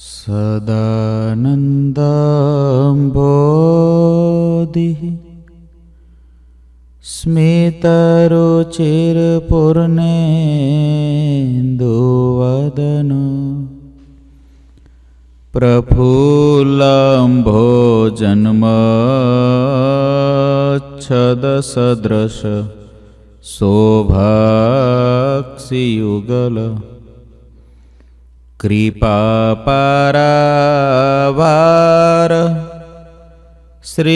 सदानन्दम्भोदिः स्मितरुचिरपूर्णेन्दुवदन प्रफुल्लाम्भो जन्मच्छदसदृश शोभाक्षियुगल कृपापरावार श्रितसकलजीवति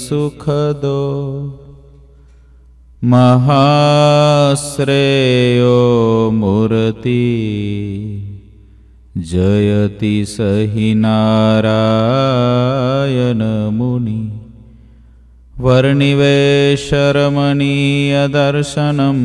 सुखदो महाश्रेयो मूर्ति जयति सहि नारायणमुनि वर्णिवेशरमणीयदर्शनम्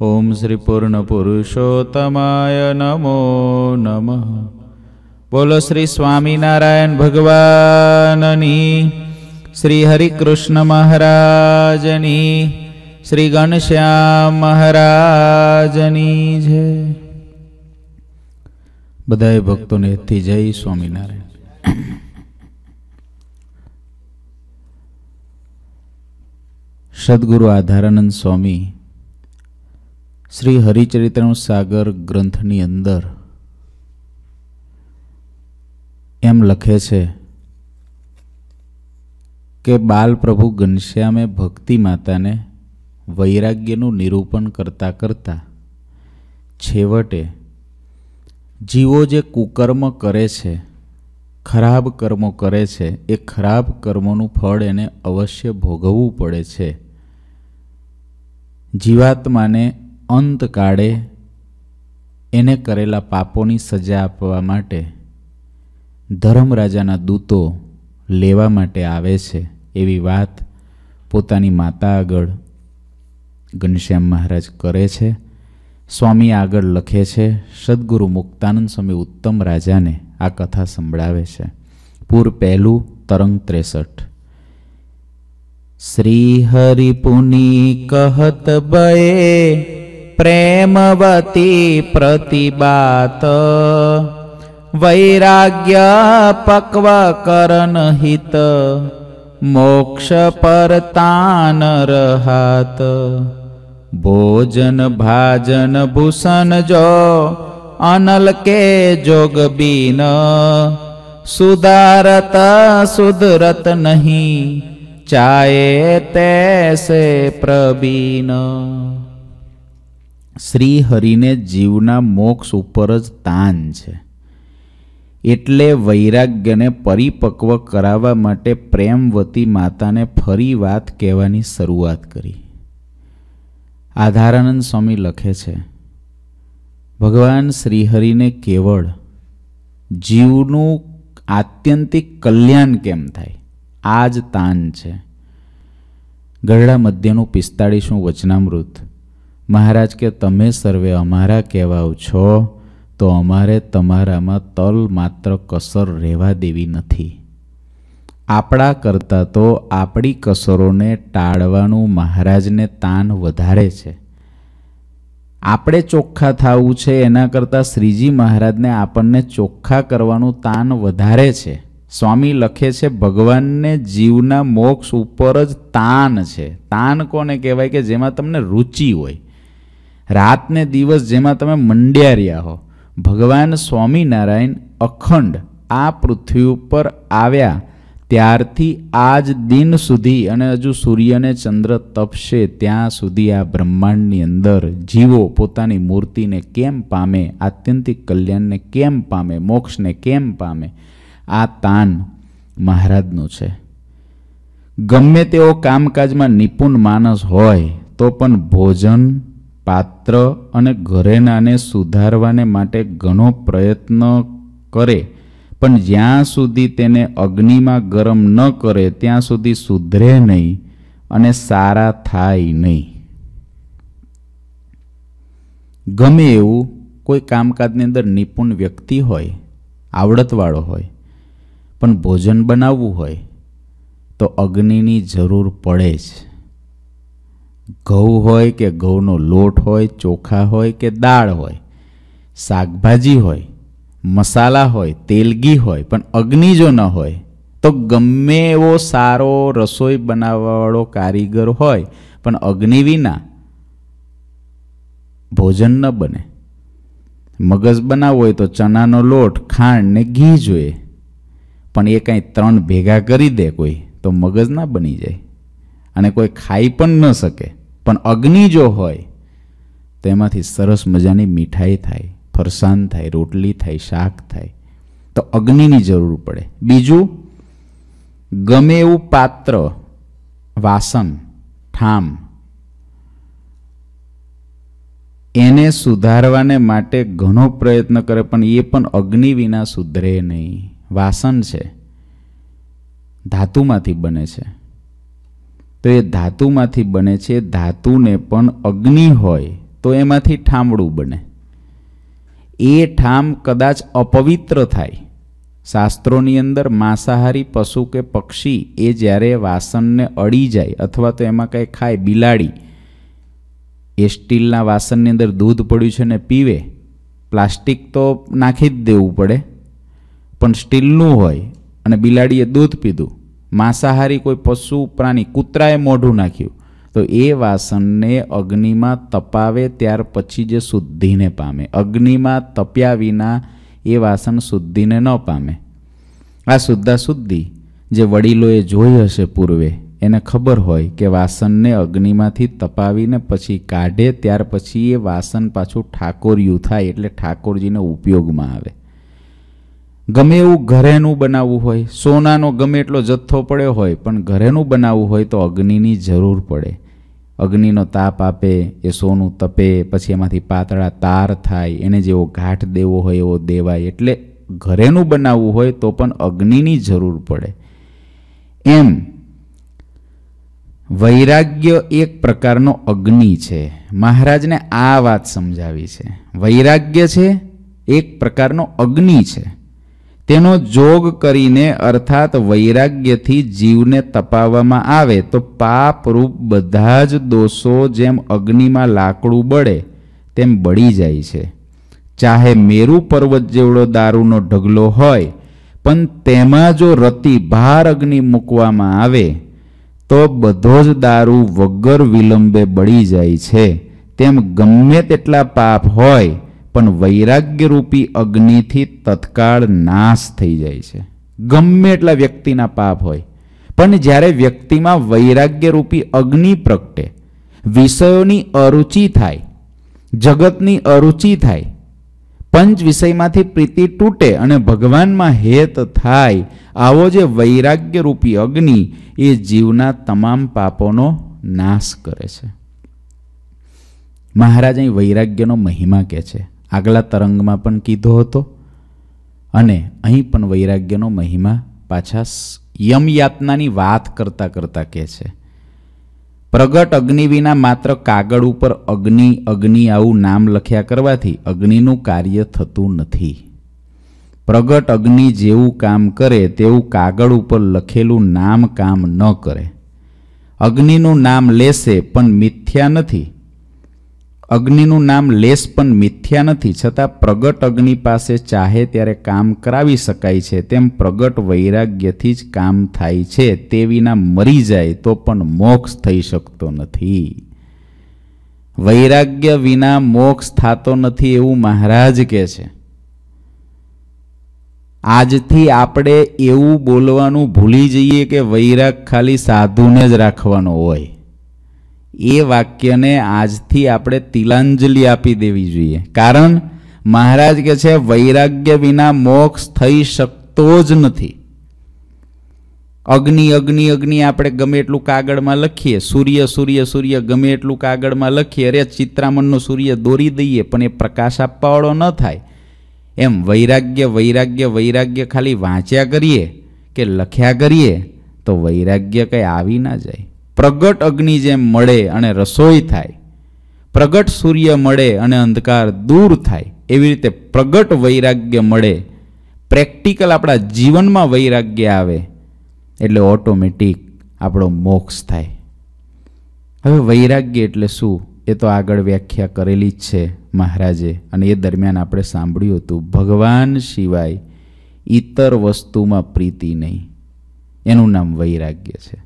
ઓમ શ્રી પૂર્ણ પુરુષોત્તમાય નમો નમઃ બોલો શ્રી સ્વામિનારાયણ ભગવાનની શ્રી હરિકૃષ્ણ મહારાજની શ્રી ગણશ્યામ મહારાજની જય બધાએ ભક્તોને હેતથી જય સ્વામિનારાયણ સદગુરુ આધારાનંદ સ્વામી શ્રી હરિચરિત્રનું સાગર ગ્રંથની અંદર એમ લખે છે કે બાલપ્રભુ ઘનશ્યામે ભક્તિ માતાને વૈરાગ્યનું નિરૂપણ કરતાં કરતાં છેવટે જીવો જે કુકર્મ કરે છે ખરાબ કર્મો કરે છે એ ખરાબ કર્મોનું ફળ એને અવશ્ય ભોગવવું પડે છે જીવાત્માને અંતકાળે એને કરેલા પાપોની સજા આપવા માટે ધર્મરાજાના દૂતો લેવા માટે આવે છે એવી વાત પોતાની માતા આગળ ઘનશ્યામ મહારાજ કરે છે સ્વામી આગળ લખે છે સદગુરુ મુક્તાનંદ સ્વામી ઉત્તમ રાજાને આ કથા સંભળાવે છે પૂર પહેલું તરંગ ત્રેસઠ શ્રી હરિપુની કહત બયે प्रेमवती प्रतिबात वैराग्य हित मोक्ष परतान रहात भोजन भाजन भूषण जो अनल के जोग बीन सुधारत सुधरत नहीं चाहे तैसे प्रबीन શ્રી હરિને જીવના મોક્ષ ઉપર જ તાન છે એટલે વૈરાગ્યને પરિપક્વ કરાવવા માટે પ્રેમવતી માતાને ફરી વાત કહેવાની શરૂઆત કરી આધારાનંદ સ્વામી લખે છે ભગવાન શ્રીહરિને કેવળ જીવનું આત્યંતિક કલ્યાણ કેમ થાય આ જ તાન છે ગઢડા મધ્યનું પિસ્તાળીસનું વચનામૃત મહારાજ કે તમે સર્વે અમારા કહેવાઓ છો તો અમારે તમારામાં તલ માત્ર કસર રહેવા દેવી નથી આપણા કરતાં તો આપણી કસરોને ટાળવાનું મહારાજને તાન વધારે છે આપણે ચોખ્ખા થવું છે એના કરતાં શ્રીજી મહારાજને આપણને ચોખ્ખા કરવાનું તાન વધારે છે સ્વામી લખે છે ભગવાનને જીવના મોક્ષ ઉપર જ તાન છે તાન કોને કહેવાય કે જેમાં તમને રુચિ હોય રાતને દિવસ જેમાં તમે મંડ્યા રહ્યા હો ભગવાન સ્વામિનારાયણ અખંડ આ પૃથ્વી ઉપર આવ્યા ત્યારથી આજ દિન સુધી અને હજુ સૂર્ય અને ચંદ્ર તપશે ત્યાં સુધી આ બ્રહ્માંડની અંદર જીવો પોતાની મૂર્તિને કેમ પામે આત્યંતિક કલ્યાણને કેમ પામે મોક્ષને કેમ પામે આ તાન મહારાજનું છે ગમે તેઓ કામકાજમાં નિપુણ માણસ હોય તો પણ ભોજન પાત્ર અને ઘરેણાને સુધારવાને માટે ઘણો પ્રયત્ન કરે પણ જ્યાં સુધી તેને અગ્નિમાં ગરમ ન કરે ત્યાં સુધી સુધરે નહીં અને સારા થાય નહીં ગમે એવું કોઈ કામકાજની અંદર નિપુણ વ્યક્તિ હોય આવડતવાળો હોય પણ ભોજન બનાવવું હોય તો અગ્નિની જરૂર પડે જ ઘઉં હોય કે ઘઉંનો લોટ હોય ચોખા હોય કે દાળ હોય શાકભાજી હોય મસાલા હોય તેલગી હોય પણ અગ્નિ જો ન હોય તો ગમે એવો સારો રસોઈ બનાવવાવાળો કારીગર હોય પણ અગ્નિ વિના ભોજન ન બને મગજ બનાવવો હોય તો ચણાનો લોટ ખાંડ ને ઘી જોઈએ પણ એ કાંઈ ત્રણ ભેગા કરી દે કોઈ તો મગજ ના બની જાય અને કોઈ ખાઈ પણ ન શકે પણ અગ્નિ જો હોય તેમાંથી સરસ મજાની મીઠાઈ થાય ફરસાન થાય રોટલી થાય શાક થાય તો અગ્નિની જરૂર પડે બીજું ગમે એવું પાત્ર વાસન ઠામ એને સુધારવાને માટે ઘણો પ્રયત્ન કરે પણ એ પણ અગ્નિ વિના સુધરે નહીં વાસન છે ધાતુમાંથી બને છે તો એ ધાતુમાંથી બને છે ધાતુને પણ અગ્નિ હોય તો એમાંથી ઠામડું બને એ ઠામ કદાચ અપવિત્ર થાય શાસ્ત્રોની અંદર માંસાહારી પશુ કે પક્ષી એ જ્યારે વાસણને અડી જાય અથવા તો એમાં કંઈ ખાય બિલાડી એ સ્ટીલના વાસણની અંદર દૂધ પડ્યું છે ને પીવે પ્લાસ્ટિક તો નાખી જ દેવું પડે પણ સ્ટીલનું હોય અને બિલાડીએ દૂધ પીધું માંસાહારી કોઈ પશુ પ્રાણી કૂતરાએ મોઢું નાખ્યું તો એ વાસણને અગ્નિમાં તપાવે ત્યાર પછી જે શુદ્ધિને પામે અગ્નિમાં તપ્યા વિના એ વાસણ શુદ્ધિને ન પામે આ શુદ્ધા શુદ્ધિ જે વડીલોએ જોઈ હશે પૂર્વે એને ખબર હોય કે વાસણને અગ્નિમાંથી તપાવીને પછી કાઢે ત્યાર પછી એ વાસણ પાછું ઠાકોર યુ થાય એટલે ઠાકોરજીને ઉપયોગમાં આવે ગમે એવું ઘરેનું બનાવવું હોય સોનાનો ગમે એટલો જથ્થો પડ્યો હોય પણ ઘરેનું બનાવવું હોય તો અગ્નિની જરૂર પડે અગ્નિનો તાપ આપે એ સોનું તપે પછી એમાંથી પાતળા તાર થાય એને જેવો ઘાટ દેવો હોય એવો દેવાય એટલે ઘરેનું બનાવવું હોય તો પણ અગ્નિની જરૂર પડે એમ વૈરાગ્ય એક પ્રકારનો અગ્નિ છે મહારાજને આ વાત સમજાવી છે વૈરાગ્ય છે એક પ્રકારનો અગ્નિ છે તેનો જોગ કરીને અર્થાત વૈરાગ્યથી જીવને તપાવવામાં આવે તો પાપરૂપ બધા જ દોષો જેમ અગ્નિમાં લાકડું બળે તેમ બળી જાય છે ચાહે મેરુ પર્વત જેવડો દારૂનો ઢગલો હોય પણ તેમાં જો રતિ ભાર અગ્નિ મૂકવામાં આવે તો બધો જ દારૂ વગર વિલંબે બળી જાય છે તેમ ગમે તેટલા પાપ હોય પણ વૈરાગ્યરૂપી અગ્નિથી તત્કાળ નાશ થઈ જાય છે ગમે એટલા વ્યક્તિના પાપ હોય પણ જ્યારે વ્યક્તિમાં વૈરાગ્યરૂપી અગ્નિ પ્રગટે વિષયોની અરુચિ થાય જગતની અરુચિ થાય પંચ વિષયમાંથી પ્રીતિ તૂટે અને ભગવાનમાં હેત થાય આવો જે વૈરાગ્યરૂપી અગ્નિ એ જીવના તમામ પાપોનો નાશ કરે છે મહારાજ અહીં વૈરાગ્યનો મહિમા કહે છે આગલા તરંગમાં પણ કીધો હતો અને અહીં પણ વૈરાગ્યનો મહિમા પાછા યમયાતનાની વાત કરતાં કરતાં કહે છે પ્રગટ અગ્નિ વિના માત્ર કાગળ ઉપર અગ્નિ અગ્નિ આવું નામ લખ્યા કરવાથી અગ્નિનું કાર્ય થતું નથી પ્રગટ અગ્નિ જેવું કામ કરે તેવું કાગળ ઉપર લખેલું નામ કામ ન કરે અગ્નિનું નામ લેશે પણ મિથ્યા નથી અગ્નિનું નામ લેસ પણ મિથ્યા નથી છતાં પ્રગટ અગ્નિ પાસે ચાહે ત્યારે કામ કરાવી શકાય છે તેમ પ્રગટ વૈરાગ્યથી જ કામ થાય છે તે વિના મરી જાય તો પણ મોક્ષ થઈ શકતો નથી વૈરાગ્ય વિના મોક્ષ થતો નથી એવું મહારાજ કહે છે આજથી આપણે એવું બોલવાનું ભૂલી જઈએ કે વૈરાગ ખાલી સાધુને જ રાખવાનો હોય એ વાક્યને આજથી આપણે તિલાંજલિ આપી દેવી જોઈએ કારણ મહારાજ કે છે વૈરાગ્ય વિના મોક્ષ થઈ શકતો જ નથી અગ્નિ અગ્નિ અગ્નિ આપણે ગમે એટલું કાગળમાં લખીએ સૂર્ય સૂર્ય સૂર્ય ગમે એટલું કાગળમાં લખીએ અરે ચિત્રામણનો સૂર્ય દોરી દઈએ પણ એ પ્રકાશ આપવાવાળો ન થાય એમ વૈરાગ્ય વૈરાગ્ય વૈરાગ્ય ખાલી વાંચ્યા કરીએ કે લખ્યા કરીએ તો વૈરાગ્ય કંઈ આવી ના જાય પ્રગટ અગ્નિ જેમ મળે અને રસોઈ થાય પ્રગટ સૂર્ય મળે અને અંધકાર દૂર થાય એવી રીતે પ્રગટ વૈરાગ્ય મળે પ્રેક્ટિકલ આપણા જીવનમાં વૈરાગ્ય આવે એટલે ઓટોમેટિક આપણો મોક્ષ થાય હવે વૈરાગ્ય એટલે શું એ તો આગળ વ્યાખ્યા કરેલી જ છે મહારાજે અને એ દરમિયાન આપણે સાંભળ્યું હતું ભગવાન સિવાય ઇતર વસ્તુમાં પ્રીતિ નહીં એનું નામ વૈરાગ્ય છે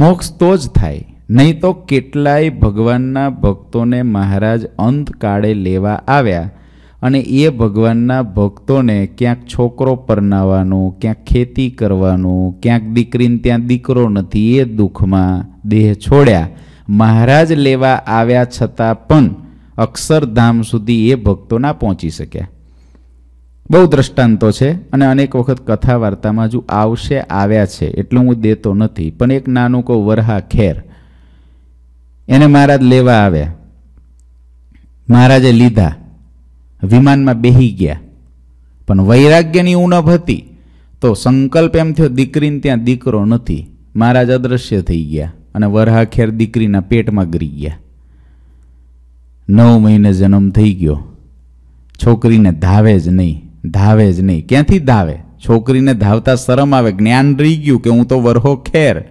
મોક્ષ તો જ થાય નહીં તો કેટલાય ભગવાનના ભક્તોને મહારાજ અંતકાળે લેવા આવ્યા અને એ ભગવાનના ભક્તોને ક્યાંક છોકરો પરનાવાનું ક્યાંક ખેતી કરવાનું ક્યાંક દીકરીને ત્યાં દીકરો નથી એ દુઃખમાં દેહ છોડ્યા મહારાજ લેવા આવ્યા છતાં પણ અક્ષરધામ સુધી એ ભક્તો ના પહોંચી શક્યા બહુ દ્રષ્ટાંતો છે અને અનેક વખત કથા વાર્તામાં જો આવશે આવ્યા છે એટલું હું દેતો નથી પણ એક નાનું કહું વરહા ખેર એને મહારાજ લેવા આવ્યા મહારાજે લીધા વિમાનમાં બેહી ગયા પણ વૈરાગ્યની ઉણપ હતી તો સંકલ્પ એમ થયો દીકરીને ત્યાં દીકરો નથી મહારાજ અદ્રશ્ય થઈ ગયા અને વરહા ખેર દીકરીના પેટમાં ગરી ગયા નવ મહિને જન્મ થઈ ગયો છોકરીને ધાવે જ નહીં ધાવે જ નહીં ક્યાંથી ધાવે છોકરીને ધાવતા શરમ આવે જ્ઞાન રહી ગયું કે હું તો વરહો ખેર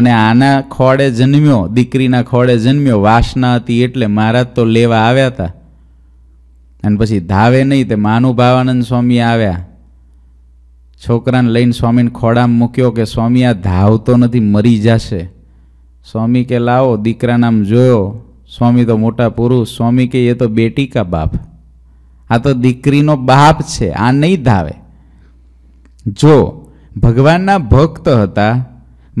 અને આના ખોળે જન્મ્યો દીકરીના ખોડે જન્મ્યો વાસના હતી એટલે મહારાજ તો લેવા આવ્યા હતા અને પછી ધાવે નહીં તે માનુભાવાનંદ સ્વામી આવ્યા છોકરાને લઈને સ્વામીને ખોડામાં મૂક્યો કે સ્વામી આ ધાવતો નથી મરી જશે સ્વામી કે લાવો દીકરાનામ જોયો સ્વામી તો મોટા પુરુષ સ્વામી કે એ તો બેટી કા બાપ આ તો દીકરીનો બાપ છે આ નહીં ધાવે જો ભગવાનના ભક્ત હતા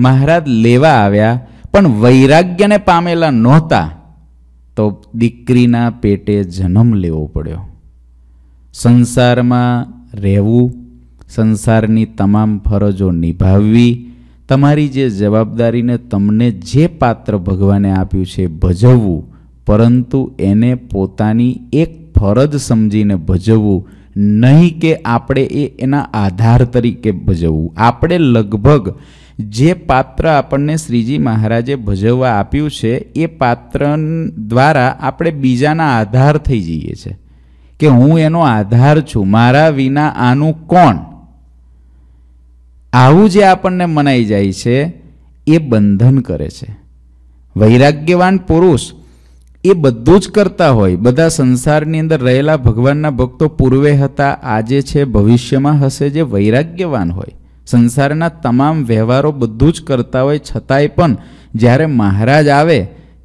મહારાજ લેવા આવ્યા પણ વૈરાગ્યને પામેલા નહોતા તો દીકરીના પેટે જન્મ લેવો પડ્યો સંસારમાં રહેવું સંસારની તમામ ફરજો નિભાવવી તમારી જે જવાબદારીને તમને જે પાત્ર ભગવાને આપ્યું છે ભજવવું પરંતુ એને પોતાની એક ફરજ સમજીને ભજવવું નહીં કે આપણે એ એના આધાર તરીકે ભજવવું આપણે લગભગ જે પાત્ર આપણને શ્રીજી મહારાજે ભજવવા આપ્યું છે એ પાત્ર દ્વારા આપણે બીજાના આધાર થઈ જઈએ છીએ કે હું એનો આધાર છું મારા વિના આનું કોણ આવું જે આપણને મનાઈ જાય છે એ બંધન કરે છે વૈરાગ્યવાન પુરુષ એ બધું જ કરતા હોય બધા સંસારની અંદર રહેલા ભગવાનના ભક્તો પૂર્વે હતા આજે છે ભવિષ્યમાં હશે જે વૈરાગ્યવાન હોય સંસારના તમામ વ્યવહારો બધું જ કરતા હોય છતાંય પણ જ્યારે મહારાજ આવે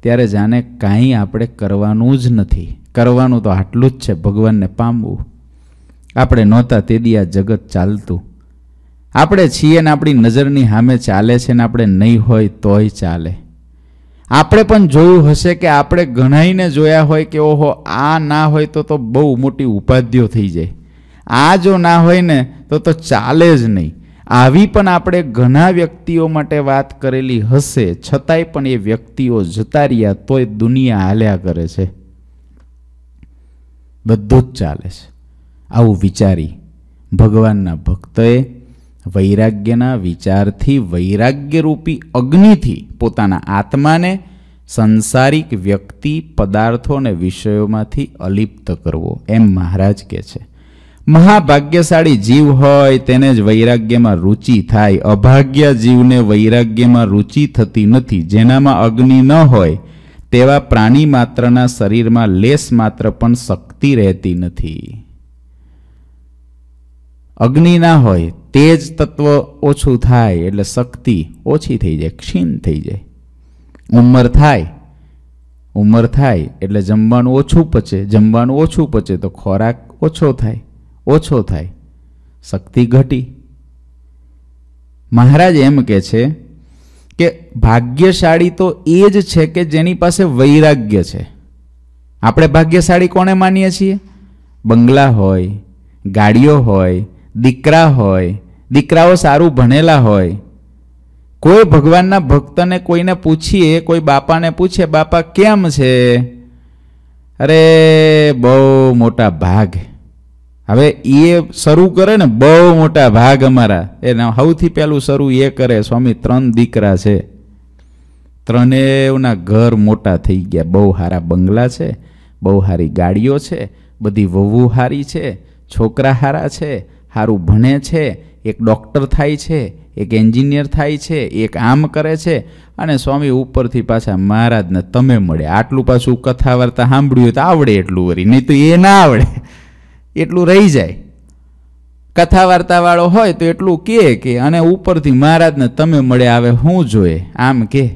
ત્યારે જાણે કાંઈ આપણે કરવાનું જ નથી કરવાનું તો આટલું જ છે ભગવાનને પામવું આપણે નહોતા તેદી આ જગત ચાલતું આપણે છીએ ને આપણી નજરની સામે ચાલે છે ને આપણે નહીં હોય તોય ચાલે આપણે પણ જોયું હશે કે આપણે ઘણાઈને જોયા હોય કે ઓહો આ ના હોય તો તો બહુ મોટી ઉપાધિઓ થઈ જાય આ જો ના હોય ને તો તો ચાલે જ નહીં આવી પણ આપણે ઘણા વ્યક્તિઓ માટે વાત કરેલી હશે છતાંય પણ એ વ્યક્તિઓ જતા રહ્યા તોય દુનિયા હાલ્યા કરે છે બધું જ ચાલે છે આવું વિચારી ભગવાનના ભક્તએ વૈરાગ્યના વિચારથી વૈરાગ્યરૂપી અગ્નિથી પોતાના આત્માને સંસારિક વ્યક્તિ પદાર્થો અને વિષયોમાંથી અલિપ્ત કરવો એમ મહારાજ કહે છે મહાભાગ્યશાળી જીવ હોય તેને જ વૈરાગ્યમાં રુચિ થાય અભાગ્ય જીવને વૈરાગ્યમાં રુચિ થતી નથી જેનામાં અગ્નિ ન હોય તેવા પ્રાણી માત્રના શરીરમાં લેસ માત્ર પણ શક્તિ રહેતી નથી અગ્નિના ના હોય તેજ તત્વ ઓછું થાય એટલે શક્તિ ઓછી થઈ જાય ક્ષીણ થઈ જાય ઉંમર થાય ઉંમર થાય એટલે જમવાનું ઓછું પચે જમવાનું ઓછું પચે તો ખોરાક ઓછો થાય ઓછો થાય શક્તિ ઘટી મહારાજ એમ કે છે કે ભાગ્યશાળી તો એ જ છે કે જેની પાસે વૈરાગ્ય છે આપણે ભાગ્યશાળી કોને માનીએ છીએ બંગલા હોય ગાડીઓ હોય દીકરા હોય દીકરાઓ સારું ભણેલા હોય કોઈ ભગવાનના ભક્તને કોઈને પૂછીએ કોઈ બાપાને પૂછે બાપા કેમ છે અરે બહુ મોટા ભાગ હવે એ શરૂ કરે ને બહુ મોટા ભાગ અમારા એના સૌથી પહેલું શરૂ એ કરે સ્વામી ત્રણ દીકરા છે ત્રણેવના ઘર મોટા થઈ ગયા બહુ સારા બંગલા છે બહુ સારી ગાડીઓ છે બધી વહુ સારી છે છોકરા હારા છે સારું ભણે છે એક ડૉક્ટર થાય છે એક એન્જિનિયર થાય છે એક આમ કરે છે અને સ્વામી ઉપરથી પાછા મહારાજને તમે મળે આટલું પાછું કથા વાર્તા સાંભળ્યું તો આવડે એટલું વરી નહીં તો એ ના આવડે એટલું રહી જાય કથા વાર્તાવાળો હોય તો એટલું કે અને ઉપરથી મહારાજને તમે મળે આવે હું જોઈએ આમ કે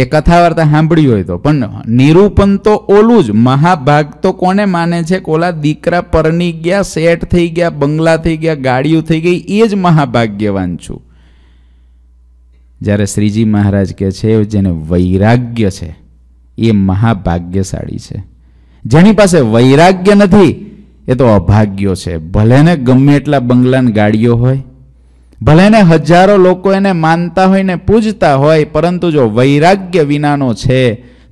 એ કથા વાર્તા સાંભળી હોય તો પણ નિરૂપણ તો ઓલું જ મહાભાગ તો કોને માને છે કોલા દીકરા પરની ગયા સેટ થઈ ગયા બંગલા થઈ ગયા ગાડીઓ થઈ ગઈ એ જ મહાભાગ્યવાન છું જ્યારે શ્રીજી મહારાજ કહે છે જેને વૈરાગ્ય છે એ મહાભાગ્યશાળી છે જેની પાસે વૈરાગ્ય નથી એ તો અભાગ્યો છે ભલે ને ગમે એટલા બંગલાન ગાડીઓ હોય ભલે એને હજારો લોકો એને માનતા હોય ને પૂજતા હોય પરંતુ જો વૈરાગ્ય વિનાનો છે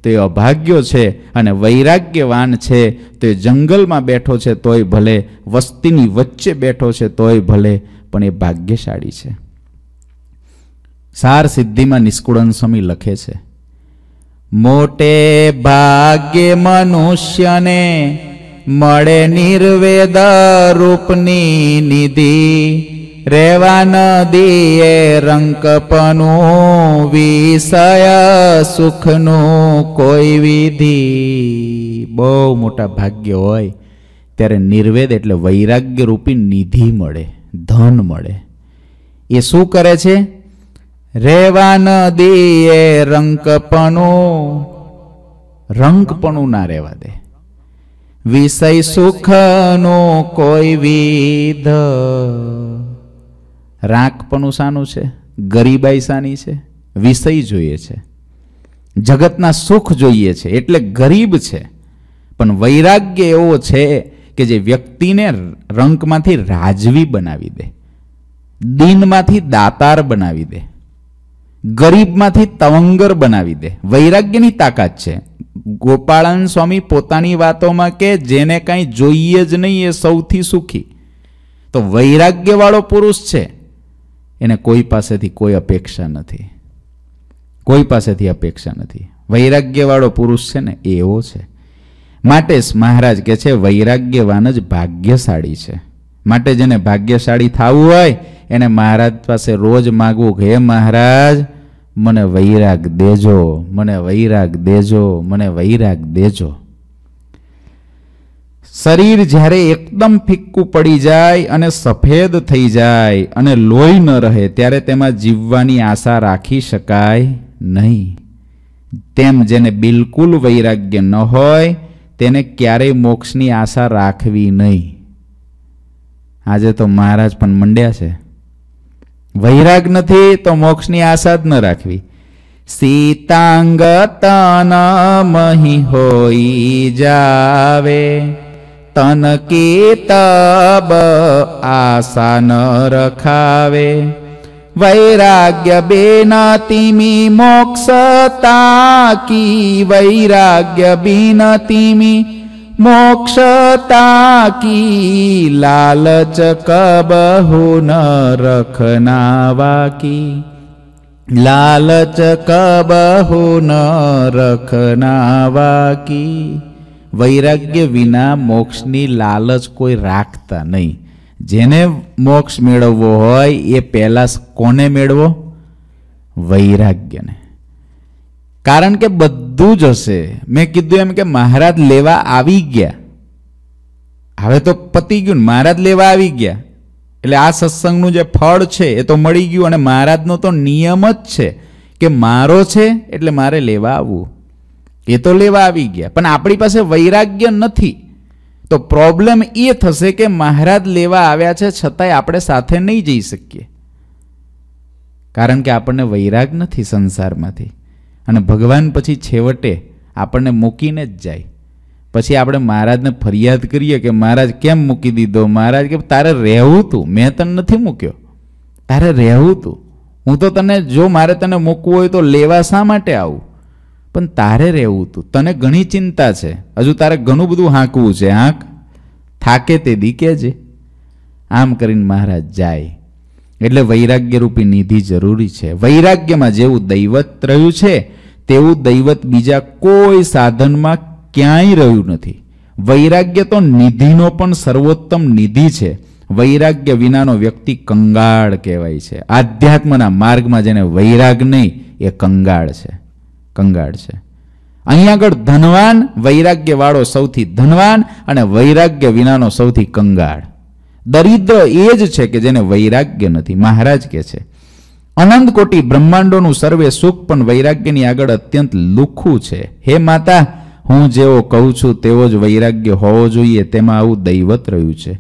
તે અભાગ્યો છે અને વૈરાગ્યવાન છે તે જંગલમાં બેઠો છે તોય ભલે વસ્તીની વચ્ચે બેઠો છે તોય ભલે પણ એ ભાગ્યશાળી છે સાર સિદ્ધિમાં નિષ્કુળન સ્વામી લખે છે મોટે ભાગ્ય મનુષ્યને મળે નિર્વેદ રૂપની નિધિ રેવા ન દિયે રંકપનું વિષય સુખનું કોઈ વિધિ બહુ મોટા ભાગ્ય હોય ત્યારે નિર્વેદ એટલે વૈરાગ્ય રૂપી નિધિ મળે ધન મળે એ શું કરે છે રેવા ન દિયે રંકપણું રંકપણું ના રહેવા દે વિષય સુખનો કોઈ વિધ રાખપણું શાનું છે ગરીબાઈ શાની છે વિષય જોઈએ છે જગતના સુખ જોઈએ છે એટલે ગરીબ છે પણ વૈરાગ્ય એવો છે કે જે વ્યક્તિને રંકમાંથી રાજવી બનાવી દે દિનમાંથી દાતાર બનાવી દે ગરીબમાંથી તવંગર બનાવી દે વૈરાગ્યની તાકાત છે ગોપાળન સ્વામી પોતાની વાતોમાં કે જેને કાંઈ જોઈએ જ નહીં એ સૌથી સુખી તો વૈરાગ્યવાળો પુરુષ છે એને કોઈ પાસેથી કોઈ અપેક્ષા નથી કોઈ પાસેથી અપેક્ષા નથી વૈરાગ્યવાળો પુરુષ છે ને એવો છે માટે મહારાજ કે છે વૈરાગ્યવાન જ ભાગ્યશાળી છે માટે જેને ભાગ્યશાળી થવું હોય એને મહારાજ પાસે રોજ માગવું હે મહારાજ મને વૈરાગ દેજો મને વૈરાગ દેજો મને વૈરાગ દેજો શરીર જ્યારે એકદમ ફિક્કું પડી જાય અને સફેદ થઈ જાય અને લોહી ન રહે ત્યારે તેમાં જીવવાની આશા રાખી શકાય નહીં તેમ જેને બિલકુલ વૈરાગ્ય ન હોય તેને ક્યારેય મોક્ષની આશા રાખવી નહીં આજે તો મહારાજ પણ મંડ્યા છે વૈરાગ નથી તો મોક્ષની આશા જ ન રાખવી સીતાંગ તન મહી હોઈ જાવે तन के तब आसन रखावे वैराग्य बिना तिमी मोक्षता की वैराग्य तिमी मोक्षता की रखना कबहुन रखनावा की हो कबहुन रखनावा की વૈરાગ્ય વિના મોક્ષની લાલચ કોઈ રાખતા નહીં જેને મોક્ષ મેળવવો હોય એ પહેલાં કોને મેળવો વૈરાગ્યને કારણ કે બધું જ હશે મેં કીધું એમ કે મહારાજ લેવા આવી ગયા હવે તો પતી ગયું મહારાજ લેવા આવી ગયા એટલે આ સત્સંગનું જે ફળ છે એ તો મળી ગયું અને મહારાજનો તો નિયમ જ છે કે મારો છે એટલે મારે લેવા આવવું એ તો લેવા આવી ગયા પણ આપણી પાસે વૈરાગ્ય નથી તો પ્રોબ્લેમ એ થશે કે મહારાજ લેવા આવ્યા છે છતાંય આપણે સાથે નહીં જઈ શકીએ કારણ કે આપણને વૈરાગ નથી સંસારમાંથી અને ભગવાન પછી છેવટે આપણને મૂકીને જ જાય પછી આપણે મહારાજને ફરિયાદ કરીએ કે મહારાજ કેમ મૂકી દીધો મહારાજ કે તારે રહેવું તું મેં તને નથી મૂક્યો તારે રહેવું તું હું તો તને જો મારે તને મૂકવું હોય તો લેવા શા માટે આવું પણ તારે રહેવું હતું તને ઘણી ચિંતા છે હજુ તારે ઘણું બધું હાંકવું છે હાંક થાકે તે દી કેજે આમ કરીને મહારાજ જાય એટલે વૈરાગ્યરૂપી નિધિ જરૂરી છે વૈરાગ્યમાં જેવું દૈવત રહ્યું છે તેવું દૈવત બીજા કોઈ સાધનમાં ક્યાંય રહ્યું નથી વૈરાગ્ય તો નિધિનો પણ સર્વોત્તમ નિધિ છે વૈરાગ્ય વિનાનો વ્યક્તિ કંગાળ કહેવાય છે આધ્યાત્મના માર્ગમાં જેને વૈરાગ નહીં એ કંગાળ છે કંગાળ છે અહીંયા આગળ ધનવાન વૈરાગ્યવાળો સૌથી ધનવાન અને વૈરાગ્ય વિનાનો સૌથી કંગાળ દરિદ્ર એ જ છે કે જેને વૈરાગ્ય નથી મહારાજ કે છે અનંત કોટી બ્રહ્માંડોનું સર્વે સુખ પણ વૈરાગ્યની આગળ અત્યંત લુખું છે હે માતા હું જેવો કહું છું તેવો જ વૈરાગ્ય હોવો જોઈએ તેમાં આવું દૈવત રહ્યું છે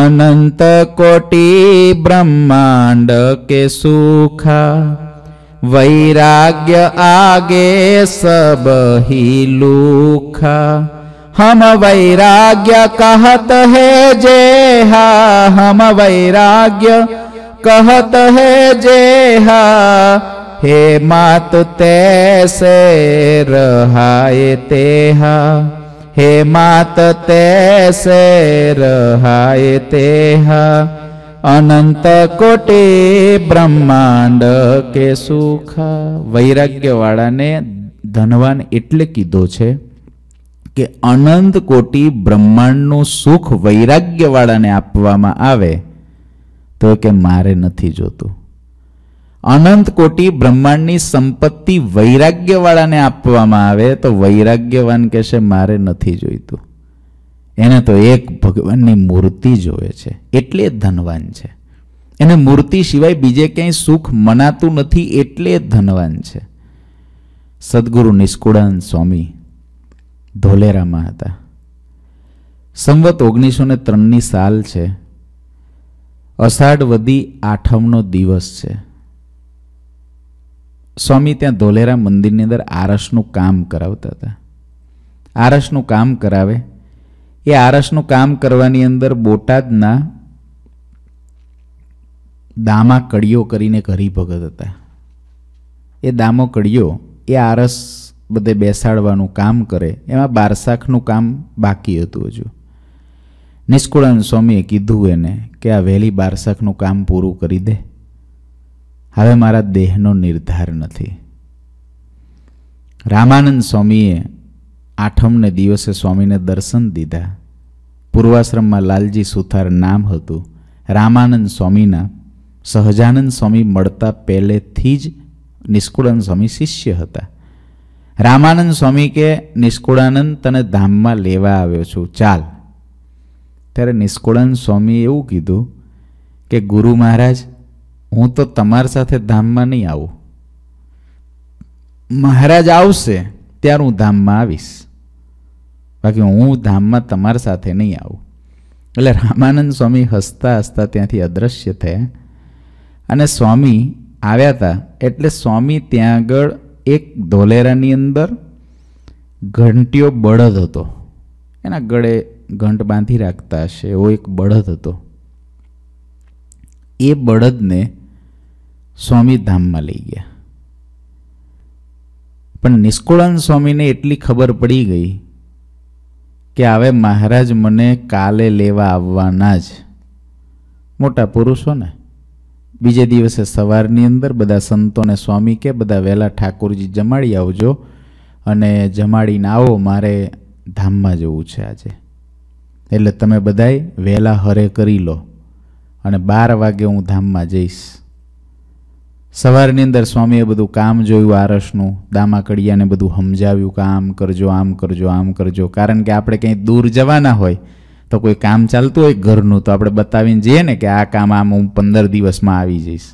અનંત કોટી બ્રહ્માંડ કે સુખા वैराग्य आगे सब ही लूखा हम वैराग्य कहत है जे हा हम वैराग्य कहत है जे हा हे मात तैसे रहाय हा हे मात तैसे रहाय हा અનંત કોટે બ્રહ્માંડ કે સુખ વૈરાગ્યવાળાને ધનવાન એટલે કીધો છે કે અનંત કોટી બ્રહ્માંડનું સુખ વૈરાગ્યવાળાને આપવામાં આવે તો કે મારે નથી જોતું અનંત કોટી બ્રહ્માંડની સંપત્તિ વૈરાગ્યવાળાને આપવામાં આવે તો વૈરાગ્યવાન કહેશે મારે નથી જોઈતું એને તો એક ભગવાનની મૂર્તિ જોવે છે એટલે ધનવાન છે એને મૂર્તિ સિવાય બીજે ક્યાંય સુખ મનાતું નથી એટલે ધનવાન છે સદગુરુ નિષ્કુળાનંદ સ્વામી ધોલેરામાં હતા સંવત ઓગણીસો ને ત્રણની સાલ છે અષાઢ વદી આઠમનો દિવસ છે સ્વામી ત્યાં ધોલેરા મંદિરની અંદર આરસનું કામ કરાવતા હતા આરસનું કામ કરાવે એ આરસનું કામ કરવાની અંદર બોટાદના દામા કડીઓ કરીને ઘરી ભગત હતા એ દામો કડીઓ એ આરસ બધે બેસાડવાનું કામ કરે એમાં બારસાખનું કામ બાકી હતું હજુ નિષ્કુળાન સ્વામીએ કીધું એને કે આ વહેલી બારસાખનું કામ પૂરું કરી દે હવે મારા દેહનો નિર્ધાર નથી રામાનંદ સ્વામીએ આઠમને દિવસે સ્વામીને દર્શન દીધા પૂર્વાશ્રમમાં લાલજી સુથાર નામ હતું રામાનંદ સ્વામીના સહજાનંદ સ્વામી મળતા પહેલેથી જ નિષ્કુળાનંદ સ્વામી શિષ્ય હતા રામાનંદ સ્વામી કે નિષ્કુળાનંદ તને ધામમાં લેવા આવ્યો છું ચાલ ત્યારે નિષ્કુળાનંદ સ્વામીએ એવું કીધું કે ગુરુ મહારાજ હું તો તમારી સાથે ધામમાં નહીં આવું મહારાજ આવશે ત્યારે હું ધામમાં આવીશ બાકી હું ધામમાં તમારી સાથે નહીં આવું એટલે રામાનંદ સ્વામી હસતા હસતા ત્યાંથી અદૃશ્ય થયા અને સ્વામી આવ્યા હતા એટલે સ્વામી ત્યાં આગળ એક ધોલેરાની અંદર ઘંટીઓ બળદ હતો એના ગળે ઘંટ બાંધી રાખતા હશે એવો એક બળદ હતો એ બળદને સ્વામી ધામમાં લઈ ગયા પણ નિષ્કુળાન સ્વામીને એટલી ખબર પડી ગઈ કે હવે મહારાજ મને કાલે લેવા આવવાના જ મોટા પુરુષોને બીજે દિવસે સવારની અંદર બધા સંતોને સ્વામી કે બધા વહેલા ઠાકોરજી જમાડી આવજો અને જમાડીને આવો મારે ધામમાં જવું છે આજે એટલે તમે બધાય વહેલા હરે કરી લો અને બાર વાગે હું ધામમાં જઈશ સવારની અંદર સ્વામીએ બધું કામ જોયું આરસનું દામાકડિયાને બધું સમજાવ્યું કે આમ કરજો આમ કરજો આમ કરજો કારણ કે આપણે કંઈ દૂર જવાના હોય તો કોઈ કામ ચાલતું હોય ઘરનું તો આપણે બતાવીને જઈએ ને કે આ કામ આમ હું પંદર દિવસમાં આવી જઈશ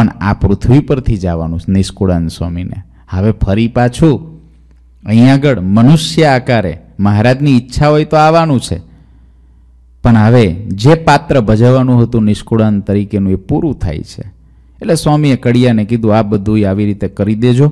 પણ આ પૃથ્વી પરથી જવાનું નિષ્કુળાન સ્વામીને હવે ફરી પાછું અહીં આગળ મનુષ્ય આકારે મહારાજની ઈચ્છા હોય તો આવવાનું છે પણ હવે જે પાત્ર ભજવવાનું હતું નિષ્કુળાન તરીકેનું એ પૂરું થાય છે એટલે સ્વામીએ કડિયાને કીધું આ બધું આવી રીતે કરી દેજો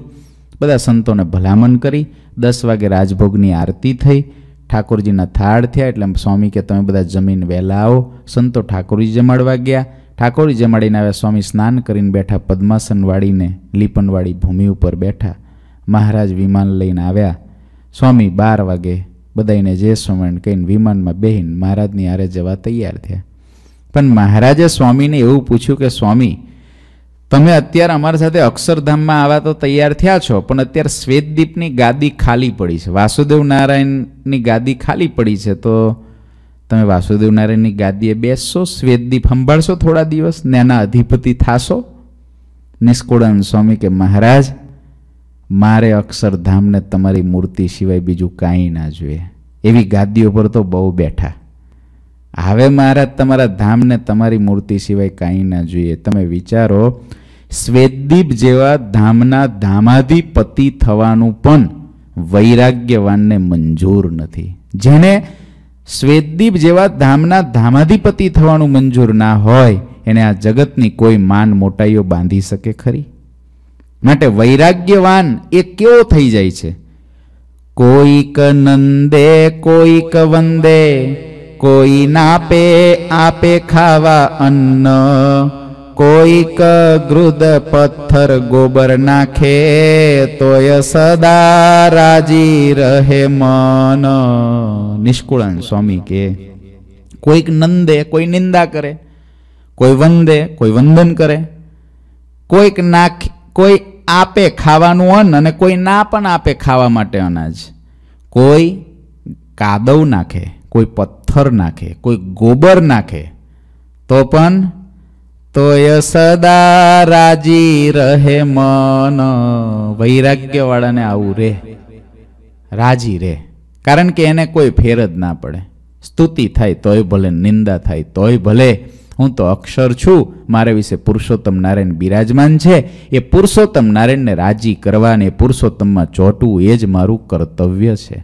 બધા સંતોને ભલામણ કરી દસ વાગે રાજભોગની આરતી થઈ ઠાકોરજીના થાળ થયા એટલે સ્વામી કે તમે બધા જમીન વહેલા આવો સંતો ઠાકોરજી જમાડવા ગયા ઠાકોરજી જમાડીને આવ્યા સ્વામી સ્નાન કરીને બેઠા પદ્માસનવાળીને લીપનવાળી ભૂમિ ઉપર બેઠા મહારાજ વિમાન લઈને આવ્યા સ્વામી બાર વાગે બધાને જે સોમણ કહીને વિમાનમાં બેહીને મહારાજની આરે જવા તૈયાર થયા પણ મહારાજે સ્વામીને એવું પૂછ્યું કે સ્વામી તમે અત્યારે અમારા સાથે અક્ષરધામમાં આવવા તો તૈયાર થયા છો પણ અત્યારે શ્વેતદીપની ગાદી ખાલી પડી છે વાસુદેવ નારાયણની ગાદી ખાલી પડી છે તો તમે વાસુદેવ નારાયણની ગાદીએ બેસશો શ્વેતદીપ સંભાળશો થોડા દિવસ ને એના અધિપતિ થાશો નિષ્કુળાન સ્વામી કે મહારાજ મારે અક્ષરધામને તમારી મૂર્તિ સિવાય બીજું કાંઈ ના જોઈએ એવી ગાદીઓ પર તો બહુ બેઠા હવે મહારાજ તમારા ધામને તમારી મૂર્તિ સિવાય કાંઈ ના જોઈએ તમે વિચારો શ્વેતદીપ જેવા ધામના ધામાધિપતિ થવાનું પણ વૈરાગ્યવાનને મંજૂર નથી જેને શ્વેતદીપ જેવા ધામના ધામાધિપતિ થવાનું મંજૂર ના હોય એને આ જગતની કોઈ માન મોટાઈઓ બાંધી શકે ખરી માટે વૈરાગ્યવાન એ કેવો થઈ જાય છે કોઈક નંદે કોઈક વંદે કોઈ નાપે આપે ખાવા અન્ન કોઈક ગૃદ પથ્થર ગોબર નાખે તોય સદા રાજી રહે મન નિષ્કુળન સ્વામી કે કોઈક નંદે કોઈ નિંદા કરે કોઈ વંદે કોઈ વંદન કરે કોઈક નાખે કોઈ આપે ખાવાનું અન્ન અને કોઈ ના પણ આપે ખાવા માટે અનાજ કોઈ કાદવ નાખે કોઈ પથ્થર પથ્થર નાખે કોઈ ગોબર નાખે તો પણ તોય સદા રાજી રહે મન વૈરાગ્યવાળાને આવું રે રાજી રે કારણ કે એને કોઈ ફેર જ ના પડે સ્તુતિ થાય તોય ભલે નિંદા થાય તોય ભલે હું તો અક્ષર છું મારા વિશે પુરુષોત્તમ નારાયણ બિરાજમાન છે એ પુરુષોત્તમ નારાયણને રાજી કરવા અને પુરુષોત્તમમાં ચોટવું એ જ મારું કર્તવ્ય છે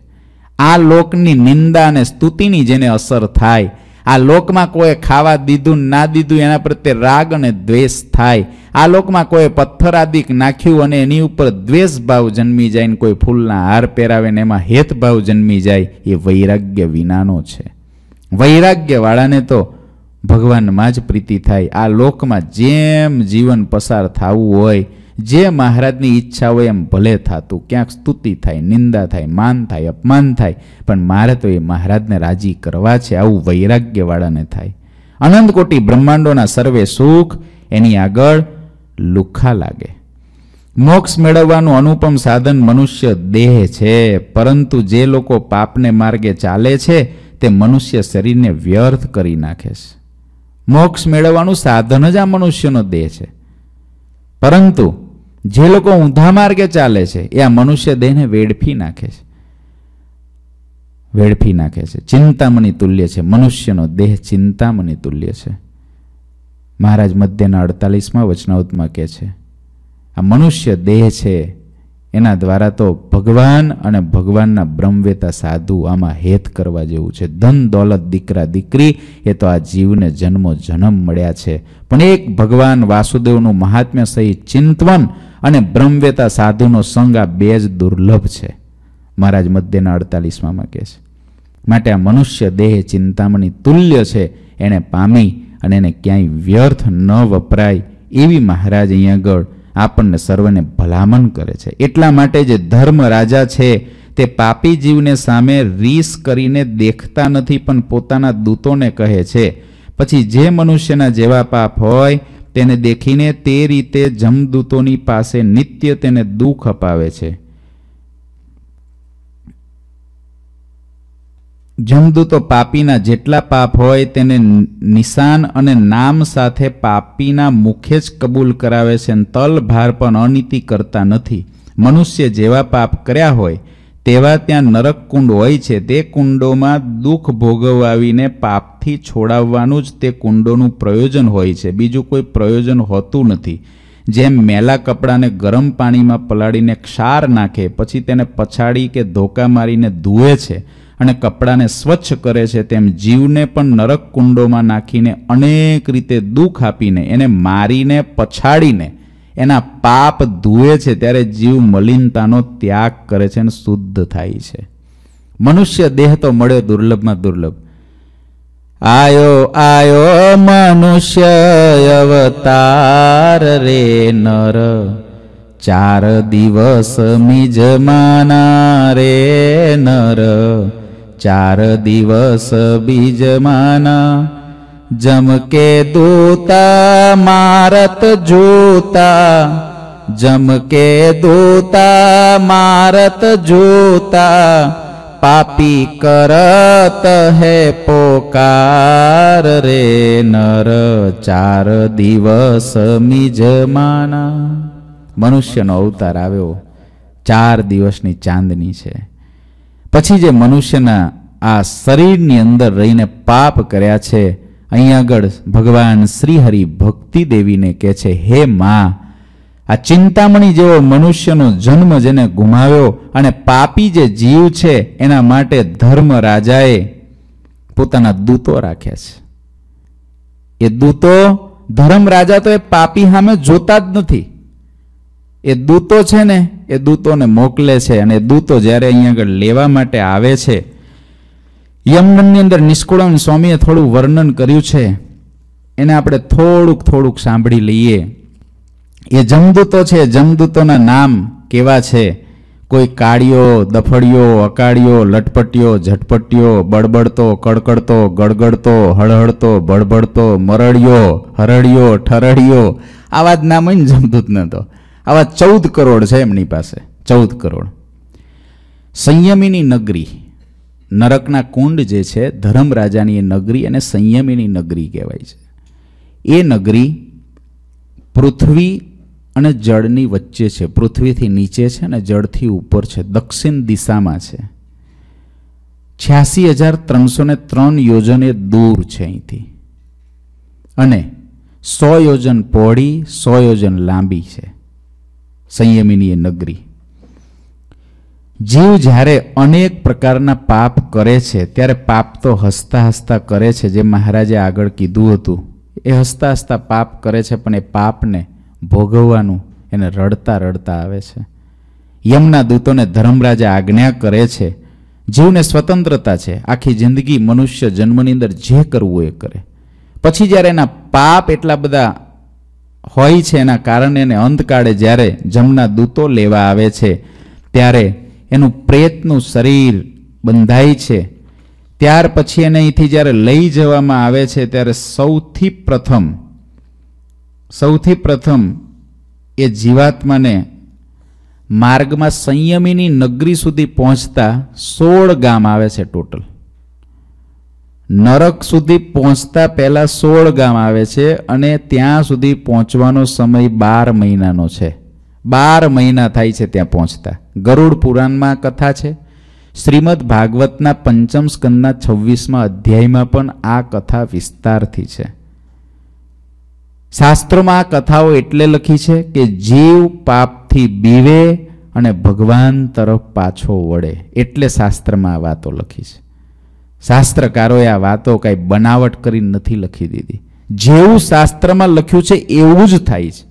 આ લોકની નિંદા અને સ્તુતિની જેને અસર થાય આ લોકમાં કોઈએ ખાવા દીધું ના દીધું એના પ્રત્યે રાગ અને દ્વેષ થાય આ લોકમાં કોઈ પથ્થર આદિક નાખ્યું અને એની ઉપર દ્વેષ ભાવ જન્મી જાય ને કોઈ ફૂલના હાર પહેરાવે ને એમાં હેતભાવ જન્મી જાય એ વૈરાગ્ય વિનાનો છે વૈરાગ્યવાળાને તો ભગવાનમાં જ પ્રીતિ થાય આ લોકમાં જેમ જીવન પસાર થવું હોય જે મહારાજની ઈચ્છા હોય એમ ભલે થતું ક્યાંક સ્તુતિ થાય નિંદા થાય માન થાય અપમાન થાય પણ મારે તો એ મહારાજને રાજી કરવા છે આવું વૈરાગ્યવાળાને થાય કોટી બ્રહ્માંડોના સર્વે સુખ એની આગળ લુખા લાગે મોક્ષ મેળવવાનું અનુપમ સાધન મનુષ્ય દેહ છે પરંતુ જે લોકો પાપને માર્ગે ચાલે છે તે મનુષ્ય શરીરને વ્યર્થ કરી નાખે છે મોક્ષ મેળવવાનું સાધન જ આ મનુષ્યનો દેહ છે પરંતુ જે લોકો ઊંધા માર્ગે ચાલે છે એ આ મનુષ્ય દેહને વેડફી નાખે છે વેડફી નાખે છે ચિંતામણી તુલ્ય છે મનુષ્યનો દેહ ચિંતામણી તુલ્ય છે મહારાજ મધ્યના અડતાલીસમાં વચનાવતમાં કહે છે આ મનુષ્ય દેહ છે એના દ્વારા તો ભગવાન અને ભગવાનના બ્રહ્મવેતા સાધુ આમાં હેત કરવા જેવું છે ધન દોલત દીકરા દીકરી એ તો આ જીવને જન્મો જન્મ મળ્યા છે પણ એક ભગવાન વાસુદેવનું મહાત્મ્ય સહિત ચિંતવન અને બ્રહ્મવેતા સાધુનો સંગ આ બે જ દુર્લભ છે મહારાજ મધ્યના અડતાલીસમાં કહે છે માટે આ મનુષ્ય દેહ ચિંતામણી તુલ્ય છે એણે પામી અને એને ક્યાંય વ્યર્થ ન વપરાય એવી મહારાજ અહીંયા આગળ આપણને સર્વને ભલામણ કરે છે એટલા માટે જે ધર્મ રાજા છે તે પાપી જીવને સામે રીસ કરીને દેખતા નથી પણ પોતાના દૂતોને કહે છે પછી જે મનુષ્યના જેવા પાપ હોય તેને દેખીને તે રીતે જમદૂતોની પાસે નિત્ય તેને દુઃખ અપાવે છે જમદૂતો પાપીના જેટલા પાપ હોય તેને નિશાન અને નામ સાથે પાપીના મુખે જ કબૂલ કરાવે છે અને તલ ભાર પણ અનિતિ કરતા નથી મનુષ્ય જેવા પાપ કર્યા હોય તેવા ત્યાં નરક કુંડ હોય છે તે કુંડોમાં દુઃખ ભોગવાવીને પાપથી છોડાવવાનું જ તે કુંડોનું પ્રયોજન હોય છે બીજું કોઈ પ્રયોજન હોતું નથી જેમ મેલા કપડાને ગરમ પાણીમાં પલાળીને ક્ષાર નાખે પછી તેને પછાડી કે ધોકા મારીને ધુએ છે અને કપડાને સ્વચ્છ કરે છે તેમ જીવને પણ નરક કુંડોમાં નાખીને અનેક રીતે દુઃખ આપીને એને મારીને પછાડીને એના પાપ ધુએ છે ત્યારે જીવ મલિનતાનો ત્યાગ કરે છે અને શુદ્ધ થાય છે મનુષ્ય દેહ તો મળ્યો દુર્લભમાં દુર્લભ આયો આયો મનુષ્ય અવતાર રે નર ચાર દિવસ બીજમાના રે નર ચાર દિવસ બીજમાના જમકે દૂતા મારત જોતા જમકે દૂતા મારત જોતા પાપી કરત હે પોકાર રે નર ચાર દિવસ મિજમાના મનુષ્યનો અવતાર આવ્યો ચાર દિવસની ચાંદની છે પછી જે મનુષ્યના આ શરીરની અંદર રહીને પાપ કર્યા છે અહીં આગળ ભગવાન શ્રીહરિ ભક્તિ દેવીને કહે છે હે મા આ ચિંતામણી જેવો મનુષ્યનો જન્મ જેને ગુમાવ્યો અને પાપી જે જીવ છે એના માટે ધર્મ રાજાએ પોતાના દૂતો રાખ્યા છે એ દૂતો ધર્મ રાજા તો એ પાપી સામે જોતા જ નથી એ દૂતો છે ને એ દૂતોને મોકલે છે અને દૂતો જ્યારે અહીં આગળ લેવા માટે આવે છે યમનની અંદર નિષ્કુળન સ્વામીએ થોડું વર્ણન કર્યું છે એને આપણે થોડુંક થોડુંક સાંભળી લઈએ એ જમદૂતો છે જમદૂતોના નામ કેવા છે કોઈ કાળિયો દફડિયો અકાળિયો લટપટ્યો ઝટપટ્યો બળબડતો કડકડતો ગડગડતો હળહળતો ભળભળતો મરડિયો હરડિયો ઠરડિયો આવા જ નામ હોય ને જમદૂતને તો આવા ચૌદ કરોડ છે એમની પાસે ચૌદ કરોડ સંયમીની નગરી નરકના કુંડ જે છે ધર્મરાજાની એ નગરી અને સંયમીની નગરી કહેવાય છે એ નગરી પૃથ્વી અને જળની વચ્ચે છે પૃથ્વીથી નીચે છે અને જળથી ઉપર છે દક્ષિણ દિશામાં છે છ્યાસી હજાર ત્રણસો ને ત્રણ એ દૂર છે અહીંથી અને સો યોજન પહોળી સો યોજન લાંબી છે સંયમીની એ નગરી જીવ જ્યારે અનેક પ્રકારના પાપ કરે છે ત્યારે પાપ તો હસતા હસતા કરે છે જે મહારાજે આગળ કીધું હતું એ હસતા હસતા પાપ કરે છે પણ એ પાપને ભોગવવાનું એને રડતા રડતા આવે છે યમના દૂતોને ધર્મરાજા આજ્ઞા કરે છે જીવને સ્વતંત્રતા છે આખી જિંદગી મનુષ્ય જન્મની અંદર જે કરવું એ કરે પછી જ્યારે એના પાપ એટલા બધા હોય છે એના કારણે એને અંત કાળે જ્યારે જમના દૂતો લેવા આવે છે ત્યારે એનું પ્રેતનું શરીર બંધાય છે ત્યાર પછી એને અહીંથી જ્યારે લઈ જવામાં આવે છે ત્યારે સૌથી પ્રથમ સૌથી પ્રથમ એ જીવાત્માને માર્ગમાં સંયમીની નગરી સુધી પહોંચતા સોળ ગામ આવે છે ટોટલ નરક સુધી પહોંચતા પહેલાં સોળ ગામ આવે છે અને ત્યાં સુધી પહોંચવાનો સમય બાર મહિનાનો છે બાર મહિના થાય છે ત્યાં પહોંચતા ગરુડ પુરાણમાં કથા છે શ્રીમદ ભાગવતના પંચમ સ્કંદના છવ્વીસમાં અધ્યાયમાં પણ આ કથા વિસ્તારથી છે શાસ્ત્રોમાં આ કથાઓ એટલે લખી છે કે જીવ પાપથી બીવે અને ભગવાન તરફ પાછો વળે એટલે શાસ્ત્રમાં આ વાતો લખી છે શાસ્ત્રકારોએ આ વાતો કાંઈ બનાવટ કરી નથી લખી દીધી જેવું શાસ્ત્રમાં લખ્યું છે એવું જ થાય છે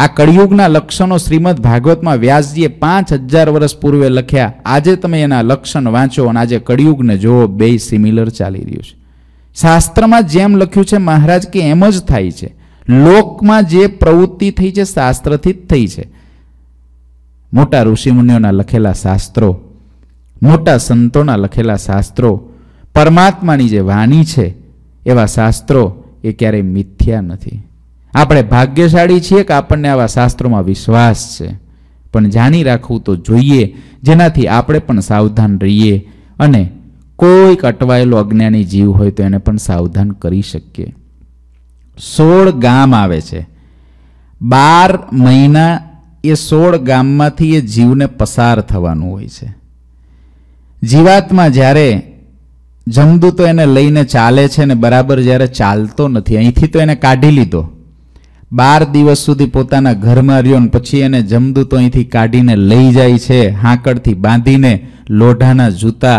આ કળિયુગના લક્ષણો શ્રીમદ ભાગવતમાં વ્યાસજીએ પાંચ હજાર વર્ષ પૂર્વે લખ્યા આજે તમે એના લક્ષણ વાંચો અને આજે કળિયુગને જુઓ બે સિમિલર ચાલી રહ્યું છે શાસ્ત્રમાં જેમ લખ્યું છે મહારાજ કે એમ જ થાય છે લોકમાં જે પ્રવૃત્તિ થઈ છે શાસ્ત્રથી જ થઈ છે મોટા ઋષિમુનિઓના લખેલા શાસ્ત્રો મોટા સંતોના લખેલા શાસ્ત્રો પરમાત્માની જે વાણી છે એવા શાસ્ત્રો એ ક્યારેય મિથ્યા નથી આપણે ભાગ્યશાળી છીએ કે આપણને આવા શાસ્ત્રોમાં વિશ્વાસ છે પણ જાણી રાખવું તો જોઈએ જેનાથી આપણે પણ સાવધાન રહીએ અને કોઈક અટવાયેલો અજ્ઞાની જીવ હોય તો એને પણ સાવધાન કરી શકીએ સોળ ગામ આવે છે બાર મહિના એ સોળ ગામમાંથી એ જીવને પસાર થવાનું હોય છે જીવાતમાં જ્યારે તો એને લઈને ચાલે છે ને બરાબર જ્યારે ચાલતો નથી અહીંથી તો એને કાઢી લીધો બાર દિવસ સુધી પોતાના ઘરમાં રહ્યો ને પછી એને જમદું તો અહીંથી કાઢીને લઈ જાય છે હાંકડથી બાંધીને લોઢાના જૂતા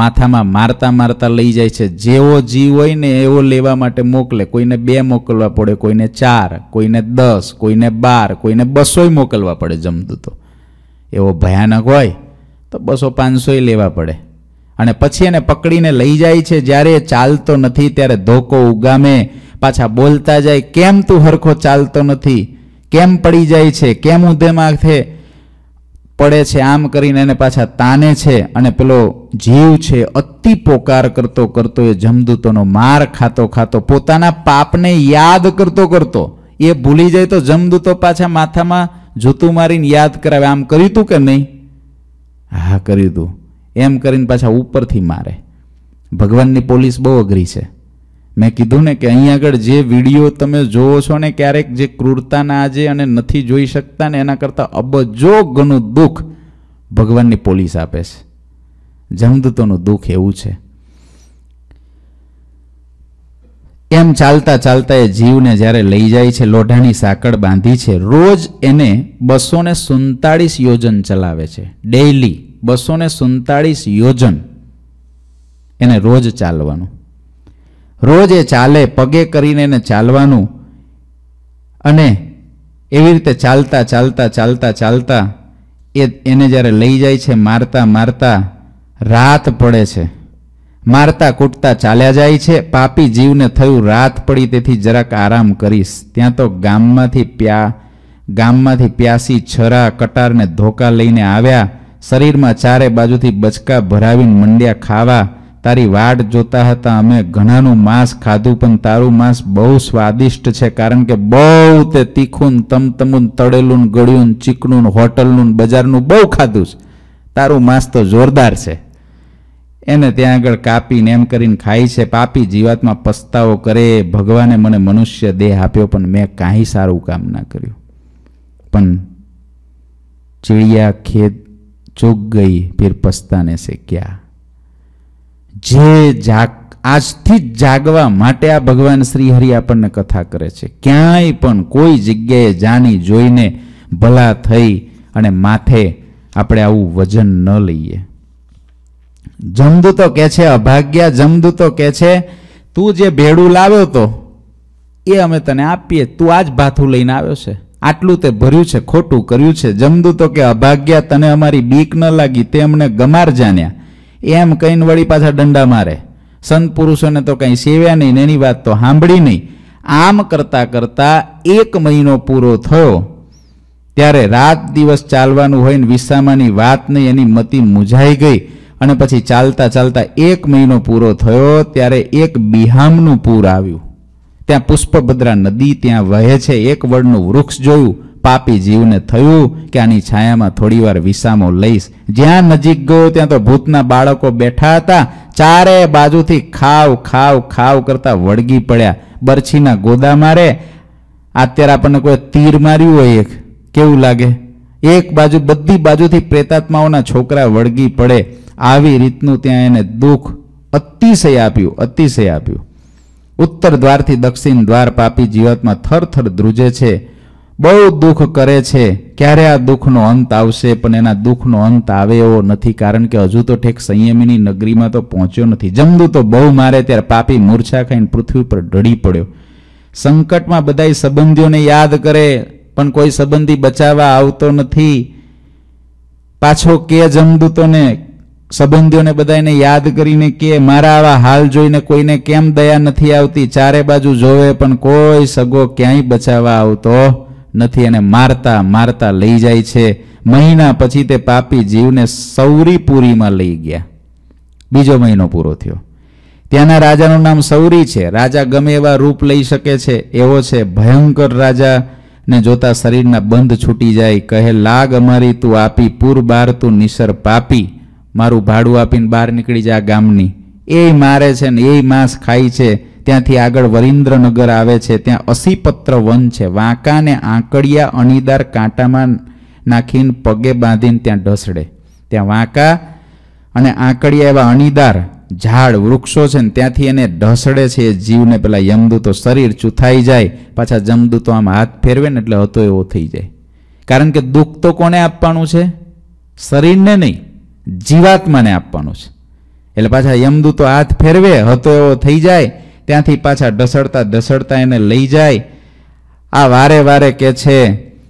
માથામાં મારતા મારતા લઈ જાય છે જેવો જીવ હોય ને એવો લેવા માટે મોકલે કોઈને બે મોકલવા પડે કોઈને ચાર કોઈને દસ કોઈને બાર કોઈને બસોય મોકલવા પડે જમદું તો એવો ભયાનક હોય તો બસો પાંચસોય લેવા પડે અને પછી એને પકડીને લઈ જાય છે જ્યારે ચાલતો નથી ત્યારે ધોકો ઉગામે પાછા બોલતા જાય કેમ તું હરખો ચાલતો નથી કેમ પડી જાય છે કેમ ઉધેમાંથી પડે છે આમ કરીને એને પાછા તાને છે અને પેલો જીવ છે અતિ પોકાર કરતો કરતો એ જમદૂતોનો માર ખાતો ખાતો પોતાના પાપને યાદ કરતો કરતો એ ભૂલી જાય તો જમદૂતો પાછા માથામાં જૂતું મારીને યાદ કરાવે આમ કર્યું તું કે નહીં હા કર્યું તું એમ કરીને પાછા ઉપરથી મારે ભગવાનની પોલીસ બહુ અઘરી છે મેં કીધું ને કે અહીં આગળ જે વિડીયો તમે જોવો છો ને ક્યારેક જે ક્રૂરતાના આજે અને નથી જોઈ શકતા ને એના કરતાં અબજો ઘણું દુઃખ ભગવાનની પોલીસ આપે છે જમદૂતોનું દુઃખ એવું છે એમ ચાલતા ચાલતા એ જીવને જ્યારે લઈ જાય છે લોઢાની સાંકળ બાંધી છે રોજ એને બસો ને સુડતાળીસ યોજન ચલાવે છે ડેઇલી બસો ને સુડતાળીસ યોજન એને રોજ ચાલવાનું રોજ એ ચાલે પગે કરીને એને ચાલવાનું અને એવી રીતે ચાલતા ચાલતા ચાલતા ચાલતા એ એને જ્યારે લઈ જાય છે મારતા મારતા રાત પડે છે મારતા કૂટતા ચાલ્યા જાય છે પાપી જીવને થયું રાત પડી તેથી જરાક આરામ કરીશ ત્યાં તો ગામમાંથી પ્યા ગામમાંથી પ્યાસી છરા કટારને ધોકા લઈને આવ્યા શરીરમાં ચારે બાજુથી બચકા ભરાવીને મંડ્યા ખાવા તારી વાટ જોતા હતા અમે ઘણાનું માંસ ખાધું પણ તારું માંસ બહુ સ્વાદિષ્ટ છે કારણ કે બહુ તે તીખું તમતમું તળેલું ગળ્યું ચીકણું હોટલનું બજારનું બહુ ખાધું છે તારું માંસ તો જોરદાર છે એને ત્યાં આગળ કાપીને એમ કરીને ખાય છે પાપી જીવાતમાં પસ્તાવો કરે ભગવાને મને મનુષ્ય દેહ આપ્યો પણ મેં કાંઈ સારું કામ ના કર્યું પણ ચીડિયા ખેત चूक गई फिर पछताने से क्या જે જાગ આજથી જ જાગવા માટે આ ભગવાન શ્રી હરિ આપણને કથા કરે છે ક્યાંય પણ કોઈ જગ્યાએ જાણી જોઈને ભલા થઈ અને માથે આપણે આવું વજન ન લઈએ તો કહે છે અભાગ્યા તો કહે છે તું જે ભેડું લાવ્યો તો એ અમે તને આપીએ તું આજ ભાથું લઈને આવ્યો છે આટલું તે ભર્યું છે ખોટું કર્યું છે જમદું તો કે અભાગ્યા તને અમારી બીક ન લાગી તે અમને ગમાર જાણ્યા એમ કહીને વળી પાછા દંડા મારે સંત પુરુષોને તો કંઈ સેવ્યા નહીં એની વાત તો સાંભળી નહીં આમ કરતાં કરતાં એક મહિનો પૂરો થયો ત્યારે રાત દિવસ ચાલવાનું હોય ને વિસામાની વાત નહીં એની મતિ મૂંઝાઈ ગઈ અને પછી ચાલતા ચાલતા એક મહિનો પૂરો થયો ત્યારે એક બિહામનું પૂર આવ્યું ત્યાં પુષ્પભદ્રા નદી ત્યાં વહે છે એક વડનું વૃક્ષ જોયું પાપી જીવને થયું કે આની છાયામાં થોડીવાર વિસામો લઈશ જ્યાં નજીક ગયો ત્યાં તો ભૂતના બાળકો બેઠા હતા ચારે બાજુથી ખાવ ખાવ ખાવ કરતા વળગી પડ્યા બરછીના ગોદા મારે અત્યારે આપણને કોઈ તીર માર્યું હોય એક કેવું લાગે એક બાજુ બધી બાજુથી પ્રેતાત્માઓના છોકરા વળગી પડે આવી રીતનું ત્યાં એને દુઃખ અતિશય આપ્યું અતિશય આપ્યું ઉત્તર દ્વારથી દક્ષિણ દ્વાર પાપી જીવતમાં થરથર ધ્રુજે છે બહુ દુઃખ કરે છે ક્યારે આ દુઃખનો અંત આવશે પણ એના દુઃખનો અંત આવે એવો નથી કારણ કે હજુ તો ઠેક સંયમીની નગરીમાં તો પહોંચ્યો નથી જમદુ તો બહુ મારે ત્યારે પાપી મૂર્છા ખાઈને પૃથ્વી પર ઢળી પડ્યો સંકટમાં બધાય સંબંધીઓને યાદ કરે પણ કોઈ સંબંધી બચાવવા આવતો નથી પાછો કે જમદૂતોને સંબંધીઓને બધાને યાદ કરીને કે મારા આવા હાલ જોઈને કોઈને કેમ દયા નથી આવતી ચારે બાજુ જોવે પણ કોઈ સગો ક્યાંય બચાવવા આવતો નથી અને મારતા મારતા લઈ જાય છે મહિના પછી તે પાપી જીવને સૌરીપુરીમાં લઈ ગયા બીજો મહિનો પૂરો થયો ત્યાંના રાજાનું નામ સૌરી છે રાજા ગમે એવા રૂપ લઈ શકે છે એવો છે ભયંકર રાજા ને જોતા શરીરના બંધ છૂટી જાય કહે લાગ અમારી તું આપી પૂર બાર તું નિસર પાપી મારું ભાડું આપીને બહાર નીકળી જાય ગામની એ મારે છે ને એ માંસ ખાય છે ત્યાંથી આગળ વરિન્દ્રનગર આવે છે ત્યાં અસીપત્ર વન છે વાંકાને આંકડિયા અણીદાર કાંટામાં નાખીને પગે બાંધીને ત્યાં ઢસડે ત્યાં વાંકા અને આંકડિયા એવા અણીદાર ઝાડ વૃક્ષો છે ને ત્યાંથી એને ઢસડે છે એ જીવને પેલા યમદૂતો શરીર ચૂથાઈ જાય પાછા જમદૂતો આમ હાથ ફેરવે ને એટલે હતો એવો થઈ જાય કારણ કે દુઃખ તો કોને આપવાનું છે શરીરને નહીં જીવાત્માને આપવાનું છે એટલે પાછા યમદૂતો હાથ ફેરવે હતો એવો થઈ જાય ત્યાંથી પાછા ઢસડતા ઢસડતા એને લઈ જાય આ વારે વારે કે છે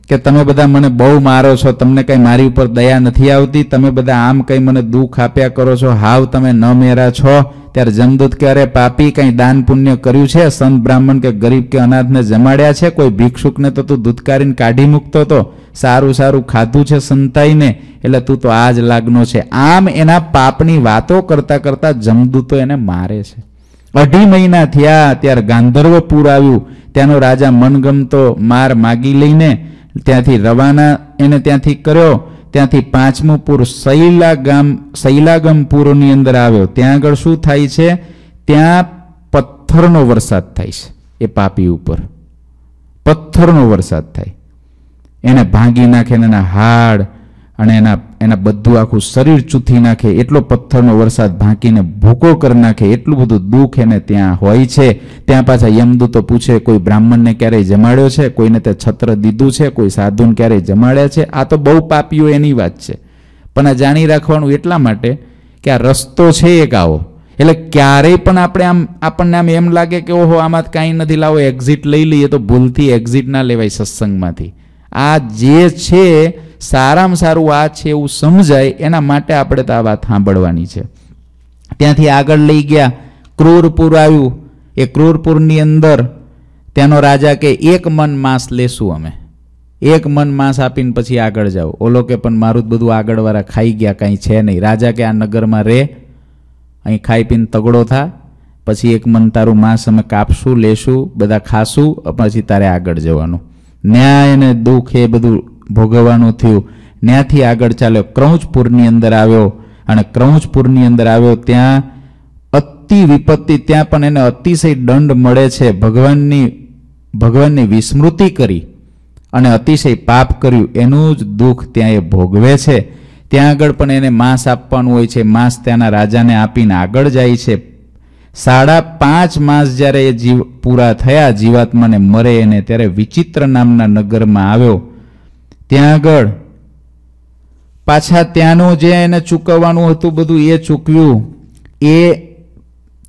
કે તમે બધા મને બહુ મારો છો તમને કંઈ મારી ઉપર દયા નથી આવતી તમે બધા આમ કંઈ મને દુઃખ આપ્યા કરો છો હાવ તમે ન મેરા છો ત્યારે જમદૂત કે અરે પાપી કંઈ દાન પુણ્ય કર્યું છે સંત બ્રાહ્મણ કે ગરીબ કે અનાથને જમાડ્યા છે કોઈ ભિક્ષુકને તો તું દૂધકારીને કાઢી મૂકતો હતો સારું સારું ખાધું છે સંતાઈને એટલે તું તો આ જ લાગનો છે આમ એના પાપની વાતો કરતા કરતા જમદૂતો એને મારે છે અઢી મહિના થયા ત્યારે ગાંધર્વપુર આવ્યું ત્યાંનો રાજા મનગમતો માર માગી લઈને ત્યાંથી રવાના એને ત્યાંથી કર્યો ત્યાંથી પાંચમું પૂર સૈલા ગામ સૈલાગમ અંદર આવ્યો ત્યાં આગળ શું થાય છે ત્યાં પથ્થરનો વરસાદ થાય છે એ પાપી ઉપર પથ્થરનો વરસાદ થાય એને ભાંગી નાખે ને એના હાડ અને એના એના બધું આખું શરીર ચૂથી નાખે એટલો પથ્થરનો વરસાદ ભાંકીને ભૂકો કરી નાખે એટલું બધું દુઃખ એને ત્યાં હોય છે ત્યાં પાછા યમદૂતો પૂછે કોઈ બ્રાહ્મણને ક્યારેય જમાડ્યો છે કોઈને તે છત્ર દીધું છે કોઈ સાધુને ક્યારેય જમાડ્યા છે આ તો બહુ પાપીઓ એની વાત છે પણ આ જાણી રાખવાનું એટલા માટે કે આ રસ્તો છે એક આવો એટલે ક્યારેય પણ આપણે આમ આપણને આમ એમ લાગે કે ઓહો આમાં કાંઈ નથી લાવો એક્ઝિટ લઈ લઈએ તો ભૂલથી એક્ઝિટ ના લેવાય સત્સંગમાંથી આ જે છે સારામાં સારું આ છે એવું સમજાય એના માટે આપણે તો આ વાત સાંભળવાની છે ત્યાંથી આગળ લઈ ગયા ક્રૂરપુર આવ્યું એ ક્રૂરપુરની અંદર ત્યાંનો રાજા કે એક મન માંસ લેશું અમે એક મન માંસ આપીને પછી આગળ જાઓ ઓલો કે પણ મારું જ બધું આગળવાળા ખાઈ ગયા કાંઈ છે નહીં રાજા કે આ નગરમાં રહે અહીં ખાઈ પીને તગડો થા પછી એક મન તારું માંસ અમે કાપશું લેશું બધા ખાશું પછી તારે આગળ જવાનું ન્યાય અને દુઃખ એ બધું ભોગવવાનું થયું ત્યાંથી આગળ ચાલ્યો ક્રૌચપુરની અંદર આવ્યો અને ક્રૌચપુરની અંદર આવ્યો ત્યાં અતિ વિપત્તિ ત્યાં પણ એને અતિશય દંડ મળે છે ભગવાનની ભગવાનની વિસ્મૃતિ કરી અને અતિશય પાપ કર્યું એનું જ દુઃખ ત્યાં એ ભોગવે છે ત્યાં આગળ પણ એને માંસ આપવાનું હોય છે માંસ ત્યાંના રાજાને આપીને આગળ જાય છે સાડા પાંચ માસ જ્યારે એ જીવ પૂરા થયા જીવાત્માને મરે એને ત્યારે વિચિત્ર નામના નગરમાં આવ્યો ત્યાં આગળ પાછા ત્યાંનું જે એને ચૂકવવાનું હતું બધું એ ચૂકવ્યું એ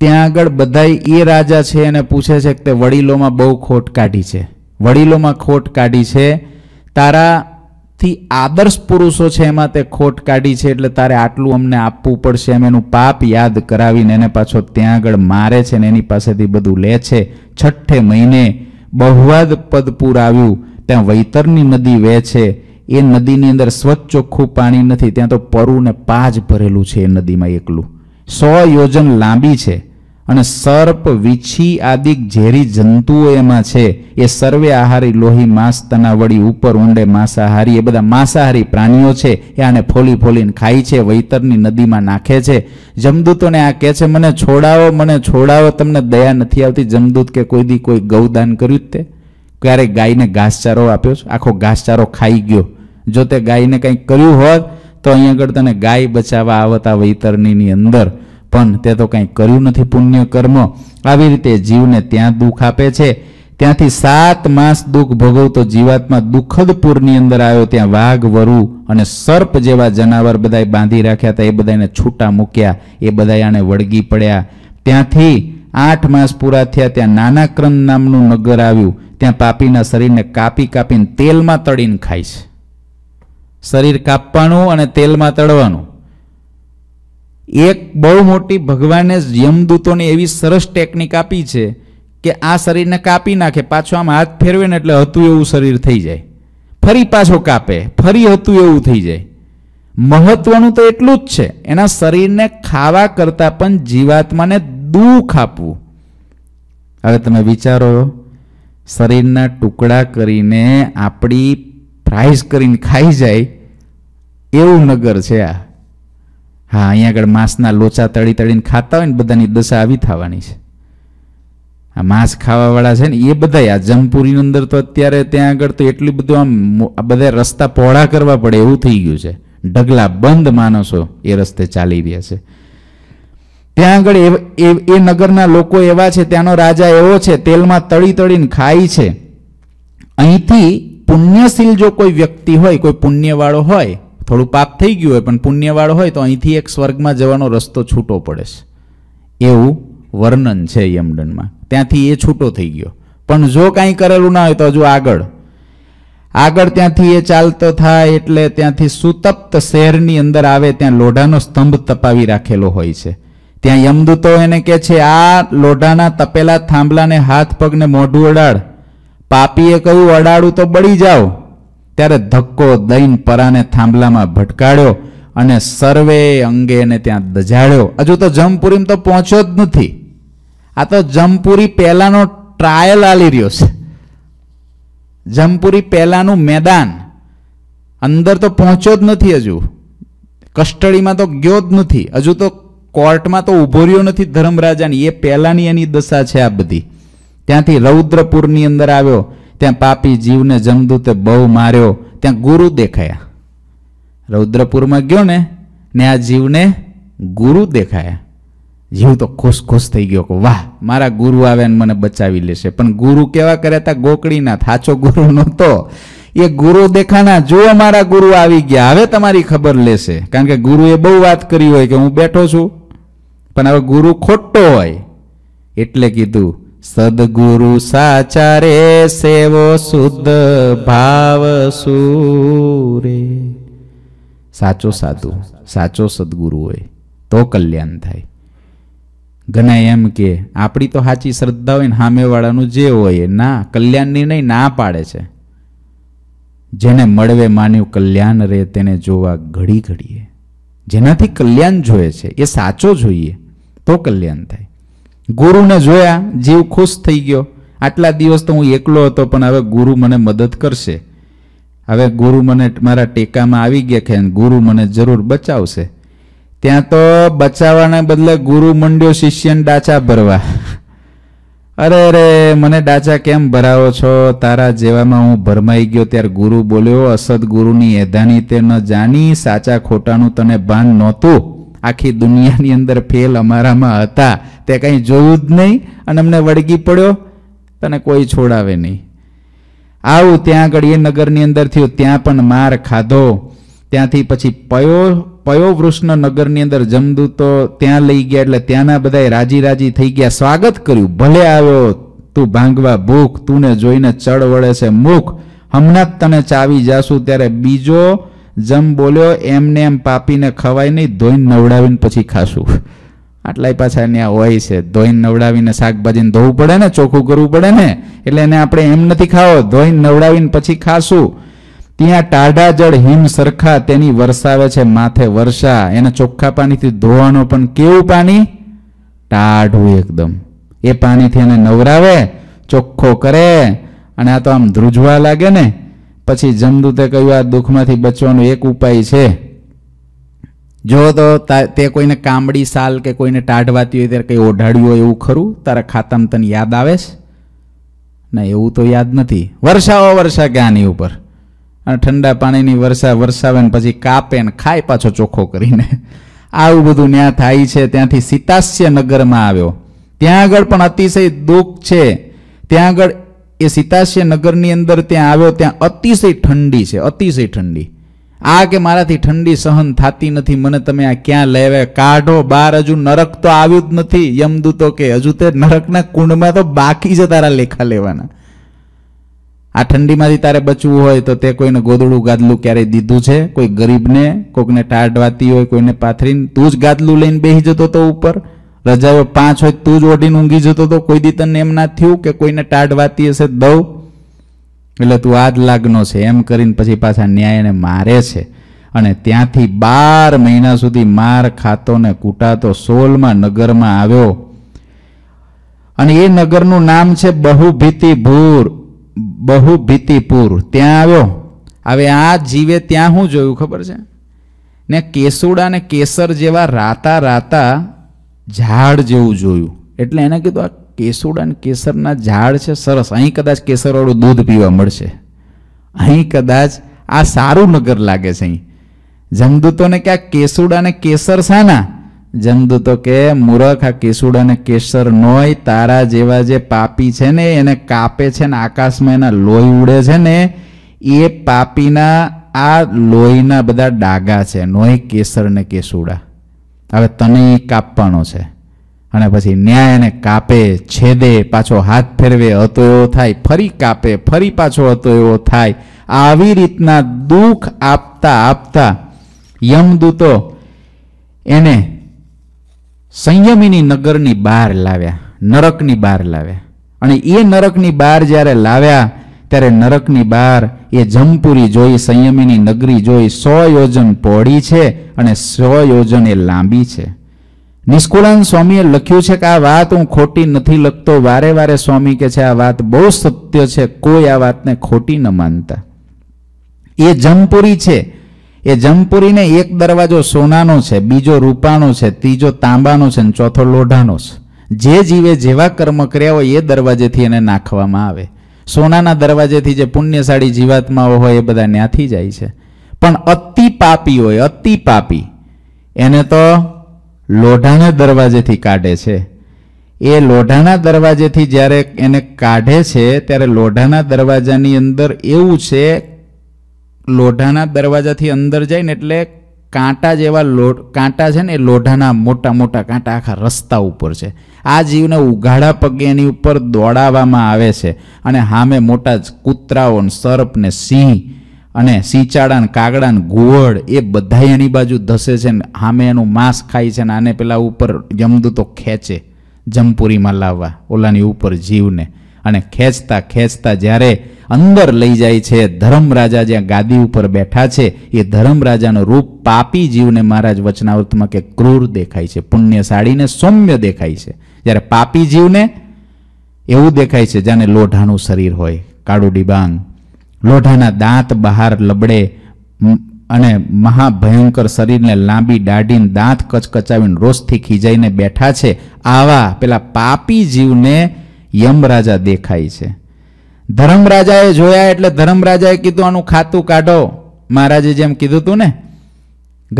ત્યાં આગળ બધા એ રાજા છે એને પૂછે છે કે તે વડીલોમાં બહુ ખોટ કાઢી છે વડીલોમાં ખોટ કાઢી છે તારા થી આદર્શ પુરુષો છે એમાં તે ખોટ કાઢી છે એટલે તારે આટલું અમને આપવું પડશે એમ એનું પાપ યાદ કરાવીને એને પાછો ત્યાં આગળ મારે છે ને એની પાસેથી બધું લે છે છઠ્ઠે મહિને બહુવાદ પદપુર આવ્યું ત્યાં વૈતરની નદી વહે છે એ નદીની અંદર સ્વચ્છ ચોખ્ખું પાણી નથી ત્યાં તો પરુ ને પાજ ભરેલું છે એ નદીમાં એકલું સો યોજન લાંબી છે અને સર્પ વીછી આદિ ઝેરી જંતુઓ એમાં છે એ સર્વે આહારી લોહી માંસ તનાવડી ઉપર ઊંડે માંસાહારી એ બધા માંસાહારી પ્રાણીઓ છે એ આને ફોલી ફોલીને ખાય છે વૈતરની નદીમાં નાખે છે જમદૂતોને આ કહે છે મને છોડાવો મને છોડાવો તમને દયા નથી આવતી જમદૂત કે કોઈ દી કોઈ ગૌદાન કર્યું તે ક્યારેક ગાયને ઘાસચારો આપ્યો છે આખો ઘાસચારો ખાઈ ગયો જો તે ગાયને કંઈક કર્યું હોત તો અહીં આગળ તને ગાય બચાવવા આવતા વૈતરણીની અંદર પણ તે તો કંઈ કર્યું નથી પુણ્ય કર્મ આવી રીતે જીવને ત્યાં દુઃખ આપે છે ત્યાંથી સાત માસ દુઃખ ભોગવતો જીવાત્મા દુઃખદપુરની અંદર આવ્યો ત્યાં વાઘ વરુ અને સર્પ જેવા જનાવર બધાએ બાંધી રાખ્યા હતા એ બધાને છૂટા મૂક્યા એ બધા આને વળગી પડ્યા ત્યાંથી આઠ માસ પૂરા થયા ત્યાં નાના ક્રમ નામનું નગર આવ્યું ત્યાં પાપીના શરીરને કાપી કાપીને તેલમાં તળીને ખાય છે શરીર કાપવાનું અને તેલમાં તળવાનું એક બહુ મોટી ભગવાને યમદૂતોની એવી સરસ ટેકનિક આપી છે કે આ શરીરને કાપી નાખે પાછો આમ હાથ ફેરવે ને એટલે હતું એવું શરીર થઈ જાય ફરી પાછો કાપે ફરી હતું એવું થઈ જાય મહત્વનું તો એટલું જ છે એના શરીરને ખાવા કરતાં પણ જીવાત્માને દુઃખ આપવું હવે તમે વિચારો શરીરના ટુકડા કરીને આપણી પ્રાઇઝ કરીને ખાઈ જાય એવું નગર છે આ હા અહીંયા આગળ માંસના લોચા તળી તળીને ખાતા હોય ને બધાની દશા આવી થવાની છે આ માંસ ખાવાવાળા છે ને એ બધાય આ જમપુરીની અંદર તો અત્યારે ત્યાં આગળ તો એટલું બધું આમ બધા રસ્તા પહોળા કરવા પડે એવું થઈ ગયું છે ઢગલા બંધ માણસો એ રસ્તે ચાલી રહ્યા છે ત્યાં આગળ એ નગરના લોકો એવા છે ત્યાંનો રાજા એવો છે તેલમાં તળી તળીને ખાય છે અહીંથી પુણ્યશીલ જો કોઈ વ્યક્તિ હોય કોઈ પુણ્યવાળો હોય થોડું પાપ થઈ ગયું હોય પણ પુણ્યવાળ હોય તો અહીંથી એક સ્વર્ગમાં જવાનો રસ્તો છૂટો પડે છે એવું વર્ણન છે યમદંડમાં ત્યાંથી એ છૂટો થઈ ગયો પણ જો કાંઈ કરેલું ના હોય તો હજુ આગળ આગળ ત્યાંથી એ ચાલતો થાય એટલે ત્યાંથી સુતપ્ત શહેરની અંદર આવે ત્યાં લોઢાનો સ્તંભ તપાવી રાખેલો હોય છે ત્યાં યમદૂતો એને કહે છે આ લોઢાના તપેલા થાંભલાને હાથ પગને મોઢું અડાડ પાપીએ કહ્યું અડાડું તો બળી જાઓ ત્યારે ધક્કો દઈને પરાને થાંભલામાં ભટકાડ્યો અને સર્વે અંગે એને ત્યાં દજાડ્યો હજુ તો જમપુરીમ તો પહોંચ્યો જ નથી આ તો જમપુરી પહેલાનો ટ્રાયલ આલી રહ્યો છે જમપુરી પહેલાનું મેદાન અંદર તો પહોંચ્યો જ નથી હજુ કસ્ટડીમાં તો ગયો જ નથી હજુ તો કોર્ટમાં તો ઉભો રહ્યો નથી ધર્મરાજાની એ પહેલાંની એની દશા છે આ બધી ત્યાંથી રૌદ્રપુરની અંદર આવ્યો ત્યાં પાપી જીવને જમદૂતે બહુ માર્યો ત્યાં ગુરુ દેખાયા રૌદ્રપુરમાં ગયો ને ને આ જીવને ગુરુ દેખાયા જીવ તો ખુશ ખુશ થઈ ગયો કે વાહ મારા ગુરુ આવે ને મને બચાવી લેશે પણ ગુરુ કેવા કર્યા હતા ગોકળીના થાચો ગુરુ નહોતો એ ગુરુ દેખાના જુઓ મારા ગુરુ આવી ગયા હવે તમારી ખબર લેશે કારણ કે ગુરુએ બહુ વાત કરી હોય કે હું બેઠો છું પણ હવે ગુરુ ખોટો હોય એટલે કીધું સદગુરુ સાચારે સેવો શુદ્ધ ભાવ સુરે સાચો સાધુ સાચો સદગુરુ હોય તો કલ્યાણ થાય ઘણા એમ કે આપણી તો સાચી શ્રદ્ધા હોય ને સામેવાળાનું જે હોય ના કલ્યાણની નહીં ના પાડે છે જેને મળવે માન્યું કલ્યાણ રે તેને જોવા ઘડી ઘડીએ જેનાથી કલ્યાણ જોઈએ છે એ સાચો જોઈએ તો કલ્યાણ થાય ગુરુને જોયા જીવ ખુશ થઈ ગયો આટલા દિવસ તો હું એકલો હતો પણ હવે ગુરુ મને મદદ કરશે હવે ગુરુ મને મારા ટેકામાં આવી ગયા કે ગુરુ મને જરૂર બચાવશે ત્યાં તો બચાવવાને બદલે ગુરુ મંડ્યો શિષ્યને ડાચા ભરવા અરે અરે મને ડાચા કેમ ભરાવો છો તારા જેવામાં હું ભરમાઈ ગયો ત્યારે ગુરુ બોલ્યો અસદ ગુરુની એધાની તે ન જાણી સાચા ખોટાનું તને ભાન નહોતું આખી દુનિયાની અંદર ફેલ અમારામાં હતા તે કંઈ જોયું જ નહીં અને અમને વળગી પડ્યો તને કોઈ છોડાવે નહીં આવું ત્યાં આગળ એ નગરની અંદર થયું ત્યાં પણ માર ખાધો ત્યાંથી પછી પયો પયો વૃષ્ણ નગરની અંદર જમદૂતો ત્યાં લઈ ગયા એટલે ત્યાંના બધાએ રાજી રાજી થઈ ગયા સ્વાગત કર્યું ભલે આવ્યો તું ભાંગવા ભૂખ તું ને જોઈને ચડ વળે છે મુખ હમણાં જ તને ચાવી જાશું ત્યારે બીજો જમ બોલ્યો એમને એમ પાપીને ખવાય નહીં ધોઈને નવડાવીને પછી ખાશું આટલાય પાછા ત્યાં હોય છે ધોઈને નવડાવીને શાકભાજીને ધોવું પડે ને ચોખ્ખું કરવું પડે ને એટલે એને આપણે એમ નથી ખાવો ધોઈને નવડાવીને પછી ખાશું ત્યાં ટાઢા જળ હિમ સરખા તેની વરસાવે છે માથે વર્ષા એને ચોખ્ખા પાણીથી ધોવાનો પણ કેવું પાણી ટાઢું એકદમ એ પાણીથી એને નવરાવે ચોખ્ખો કરે અને આ તો આમ ધ્રુજવા લાગે ને પછી જમદૂતે કહ્યું આ દુઃખમાંથી બચવાનો એક ઉપાય છે જો તો તે કોઈને કામડી સાલ કે કોઈને ટાઢવાતી હોય ત્યારે કંઈ ઓઢાડ્યું હોય એવું ખરું તારા ખાતામાં તને યાદ આવે છે ના એવું તો યાદ નથી વર્ષાઓ વર્ષા કે આની ઉપર અને ઠંડા પાણીની વર્ષા વરસાવે ને પછી કાપે ને ખાય પાછો ચોખ્ખો કરીને આવું બધું ત્યાં થાય છે ત્યાંથી સીતાસ્ય નગરમાં આવ્યો ત્યાં આગળ પણ અતિશય દુઃખ છે ત્યાં આગળ એ સીતાશ્ય નગરની અંદર ત્યાં આવ્યો ત્યાં અતિશય ઠંડી છે અતિશય ઠંડી આ કે મારાથી ઠંડી સહન થતી નથી મને તમે આ ક્યાં લેવે કાઢો બાર હજુ નરક તો આવ્યું જ નથી યમદૂતો કે હજુ તે નરકના કુંડમાં તો બાકી છે તારા લેખા લેવાના આ ઠંડીમાંથી તારે બચવું હોય તો તે કોઈને ગોદડું ગાદલું ક્યારેય દીધું છે કોઈ ગરીબને કોઈકને ટાઢવાતી હોય કોઈને પાથરીને તું જ ગાદલું લઈને બેસી જતો તો ઉપર રજાઓ પાંચ હોય તું જ ઓઢીને ઊંઘી જતો તો કોઈ દી તને એમ ના થયું કે કોઈને ટાઢવાતી હશે દઉં એટલે તું આ જ લાગનો છે એમ કરીને પછી પાછા ન્યાયને મારે છે અને ત્યાંથી બાર મહિના સુધી માર ખાતો ને કૂટાતો સોલમાં નગરમાં આવ્યો અને એ નગરનું નામ છે બહુભીતિપુર બહુભીતિપુર ત્યાં આવ્યો હવે આ જીવે ત્યાં શું જોયું ખબર છે ને કેસુડા ને કેસર જેવા રાતા રાતા ઝાડ જેવું જોયું એટલે એને કીધું આ કેસુડ અને કેસરના ઝાડ છે સરસ અહીં કદાચ કેસરવાળું દૂધ પીવા મળશે અહીં કદાચ આ સારું નગર લાગે છે અહીં જમદૂતોને કે આ કેસુડા અને કેસર શાના જમદૂતો કે મૂરખ આ કેસુડા અને કેસર નોય તારા જેવા જે પાપી છે ને એને કાપે છે ને આકાશમાં એના લોહી ઉડે છે ને એ પાપીના આ લોહીના બધા ડાગા છે નોય કેસર ને કેસુડા હવે તને કાપવાનો છે અને પછી ન્યાય એને કાપે છેદે પાછો હાથ ફેરવે હતો એવો થાય ફરી કાપે ફરી પાછો હતો એવો થાય આવી રીતના દુઃખ આપતા આપતા યમદૂતો એને સંયમીની નગરની બહાર લાવ્યા નરકની બહાર લાવ્યા અને એ નરકની બહાર જ્યારે લાવ્યા ત્યારે નરકની બહાર એ જમપુરી જોઈ સંયમીની નગરી જોઈ સો યોજન પહોળી છે અને સો યોજન એ લાંબી છે નિષ્કુળાન સ્વામીએ લખ્યું છે કે આ વાત હું ખોટી નથી લખતો વારે વારે સ્વામી કે છે આ વાત બહુ સત્ય છે કોઈ આ વાતને ખોટી ન માનતા એ જમપુરી છે એ જમપુરીને એક દરવાજો સોનાનો છે બીજો રૂપાનો છે ત્રીજો તાંબાનો છે અને ચોથો લોઢાનો છે જે જીવે જેવા કર્મ કર્યા હોય એ દરવાજેથી એને નાખવામાં આવે સોનાના દરવાજેથી જે પુણ્યશાળી જીવાત્માઓ હોય એ બધા ન્યાથી જાય છે પણ અતિ પાપી હોય અતિ પાપી એને તો લોઢાના દરવાજેથી કાઢે છે એ લોઢાના દરવાજેથી જ્યારે એને કાઢે છે ત્યારે લોઢાના દરવાજાની અંદર એવું છે લોઢાના દરવાજાથી અંદર જાય ને એટલે કાંટા જેવા લોટ કાંટા છે ને એ લોઢાના મોટા મોટા કાંટા આખા રસ્તા ઉપર છે આ જીવને ઉઘાડા પગે એની ઉપર દોડાવવામાં આવે છે અને સામે મોટા જ કૂતરાઓ સર્પ ને સિંહ અને સિંચાડાને ને કાગડા એ બધા એની બાજુ ધસે છે ને હામે એનું માંસ ખાય છે ને આને પેલા ઉપર જમદૂતો ખેંચે જમપુરીમાં લાવવા ઓલાની ઉપર જીવને અને ખેંચતા ખેંચતા જ્યારે અંદર લઈ જાય છે ધર્મરાજા જ્યાં ગાદી ઉપર બેઠા છે એ ધર્મરાજાનું રૂપ પાપી જીવને મહારાજ વચનાવૃતમાં કે ક્રૂર દેખાય છે પુણ્યશાળીને સૌમ્ય દેખાય છે જ્યારે પાપી જીવને એવું દેખાય છે જાણે લોઢાનું શરીર હોય કાળું ડિબાંગ લોઢાના દાંત બહાર લબડે અને મહાભયંકર શરીરને લાંબી દાઢીને દાંત કચકચાવીને રોષથી ખીજાઈને બેઠા છે આવા પેલા પાપી જીવને યમરાજા દેખાય છે ધરમરાજાએ જોયા એટલે ધરમરાજાએ કીધું આનું ખાતું કાઢો મહારાજે જેમ કીધું હતું ને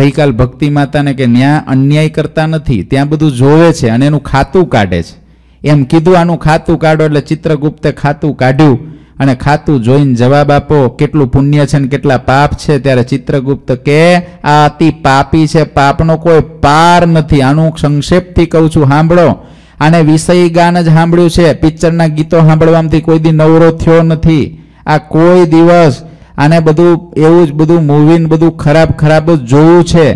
ગઈકાલ ભક્તિ માતાને કે ન્યા અન્યાય કરતા નથી ત્યાં બધું જોવે છે અને એનું ખાતું કાઢે છે એમ કીધું આનું ખાતું કાઢો એટલે ચિત્રગુપ્તે ખાતું કાઢ્યું અને ખાતું જોઈને જવાબ આપો કેટલું પુણ્ય છે ને કેટલા પાપ છે ત્યારે ચિત્રગુપ્ત કે આ અતિ પાપી છે પાપનો કોઈ પાર નથી આનું સંક્ષેપથી કહું છું સાંભળો આને વિષય ગાન જ સાંભળ્યું છે પિક્ચરના ગીતો સાંભળવામાંથી કોઈ દી નવરો થયો નથી આ કોઈ દિવસ આને બધું એવું જ બધું મૂવીને બધું ખરાબ ખરાબ જ જોવું છે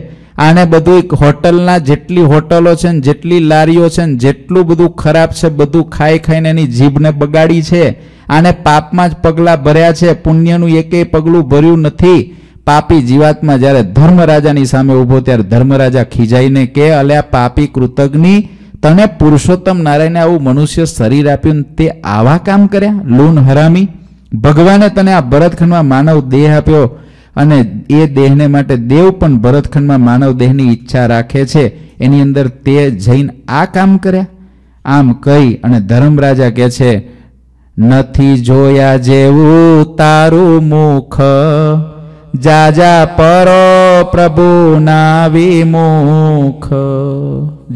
આને બધું હોટલના જેટલી હોટલો છે ને જેટલી લારીઓ છે ને જેટલું બધું ખરાબ છે બધું ખાઈ ખાઈને એની જીભને બગાડી છે આને પાપમાં જ પગલાં ભર્યા છે પુણ્યનું એકેય પગલું ભર્યું નથી પાપી જીવાતમાં જ્યારે ધર્મરાજાની સામે ઊભો ત્યારે ધર્મરાજા ખીજાઈને કે અલ્યા પાપી કૃતજ્ઞની તને પુરુષોત્તમ નારાયણે આવું મનુષ્ય શરીર આપ્યું તે આવા કામ કર્યા લૂન હરામી ભગવાને તને આ ભરતખંડમાં માનવ દેહ આપ્યો અને એ દેહને માટે દેવ પણ ભરતખંડમાં માનવ દેહની ઈચ્છા રાખે છે એની અંદર તે જઈને આ કામ કર્યા આમ કહી અને ધર્મરાજા કહે છે નથી જોયા જેવું તારું મુખ જાજા પરો પ્રભુના વિમુખ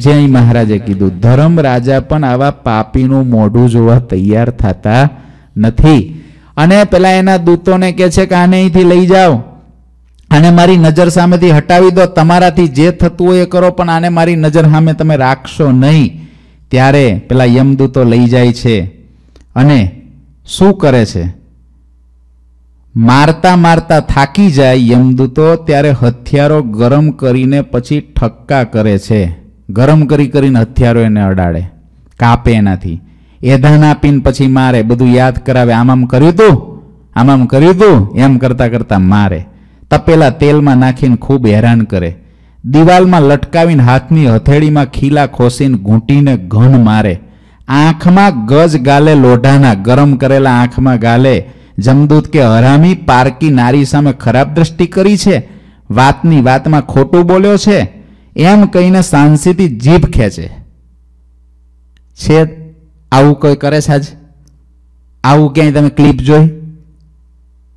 જે અહીં મહારાજે કીધું ધર્મ રાજા પણ આવા પાપીનું મોઢું જોવા તૈયાર થતા નથી અને પેલા એના દૂતોને કહે છે કે આને અહીંથી લઈ જાઓ આને મારી નજર સામેથી હટાવી દો તમારાથી જે થતું હોય એ કરો પણ આને મારી નજર સામે તમે રાખશો નહીં ત્યારે પેલા યમદૂતો લઈ જાય છે અને શું કરે છે મારતા મારતા થાકી જાય યમદૂતો ત્યારે હથિયારો ગરમ કરીને પછી ઠક્કા કરે છે ગરમ કરી કરીને હથિયારો એને અડાડે કાપે એનાથી એધાન આપીને પછી મારે બધું યાદ કરાવે આમ આમ કર્યું તું આમ આમ કર્યું તું એમ કરતાં કરતાં મારે તપેલા તેલમાં નાખીને ખૂબ હેરાન કરે દિવાલમાં લટકાવીને હાથની હથેળીમાં ખીલા ખોસીને ઘૂંટીને ઘન મારે આંખમાં ગજ ગાલે લોઢાના ગરમ કરેલા આંખમાં ગાલે જમદૂત કે હરામી પારકી નારી સામે ખરાબ દ્રષ્ટિ કરી છે વાતની વાતમાં ખોટું બોલ્યો છે એમ કહીને સાંસીથી જીભ ખેંચે છે આવું કોઈ કરે છે આજ આવું ક્યાંય તમે ક્લિપ જોઈ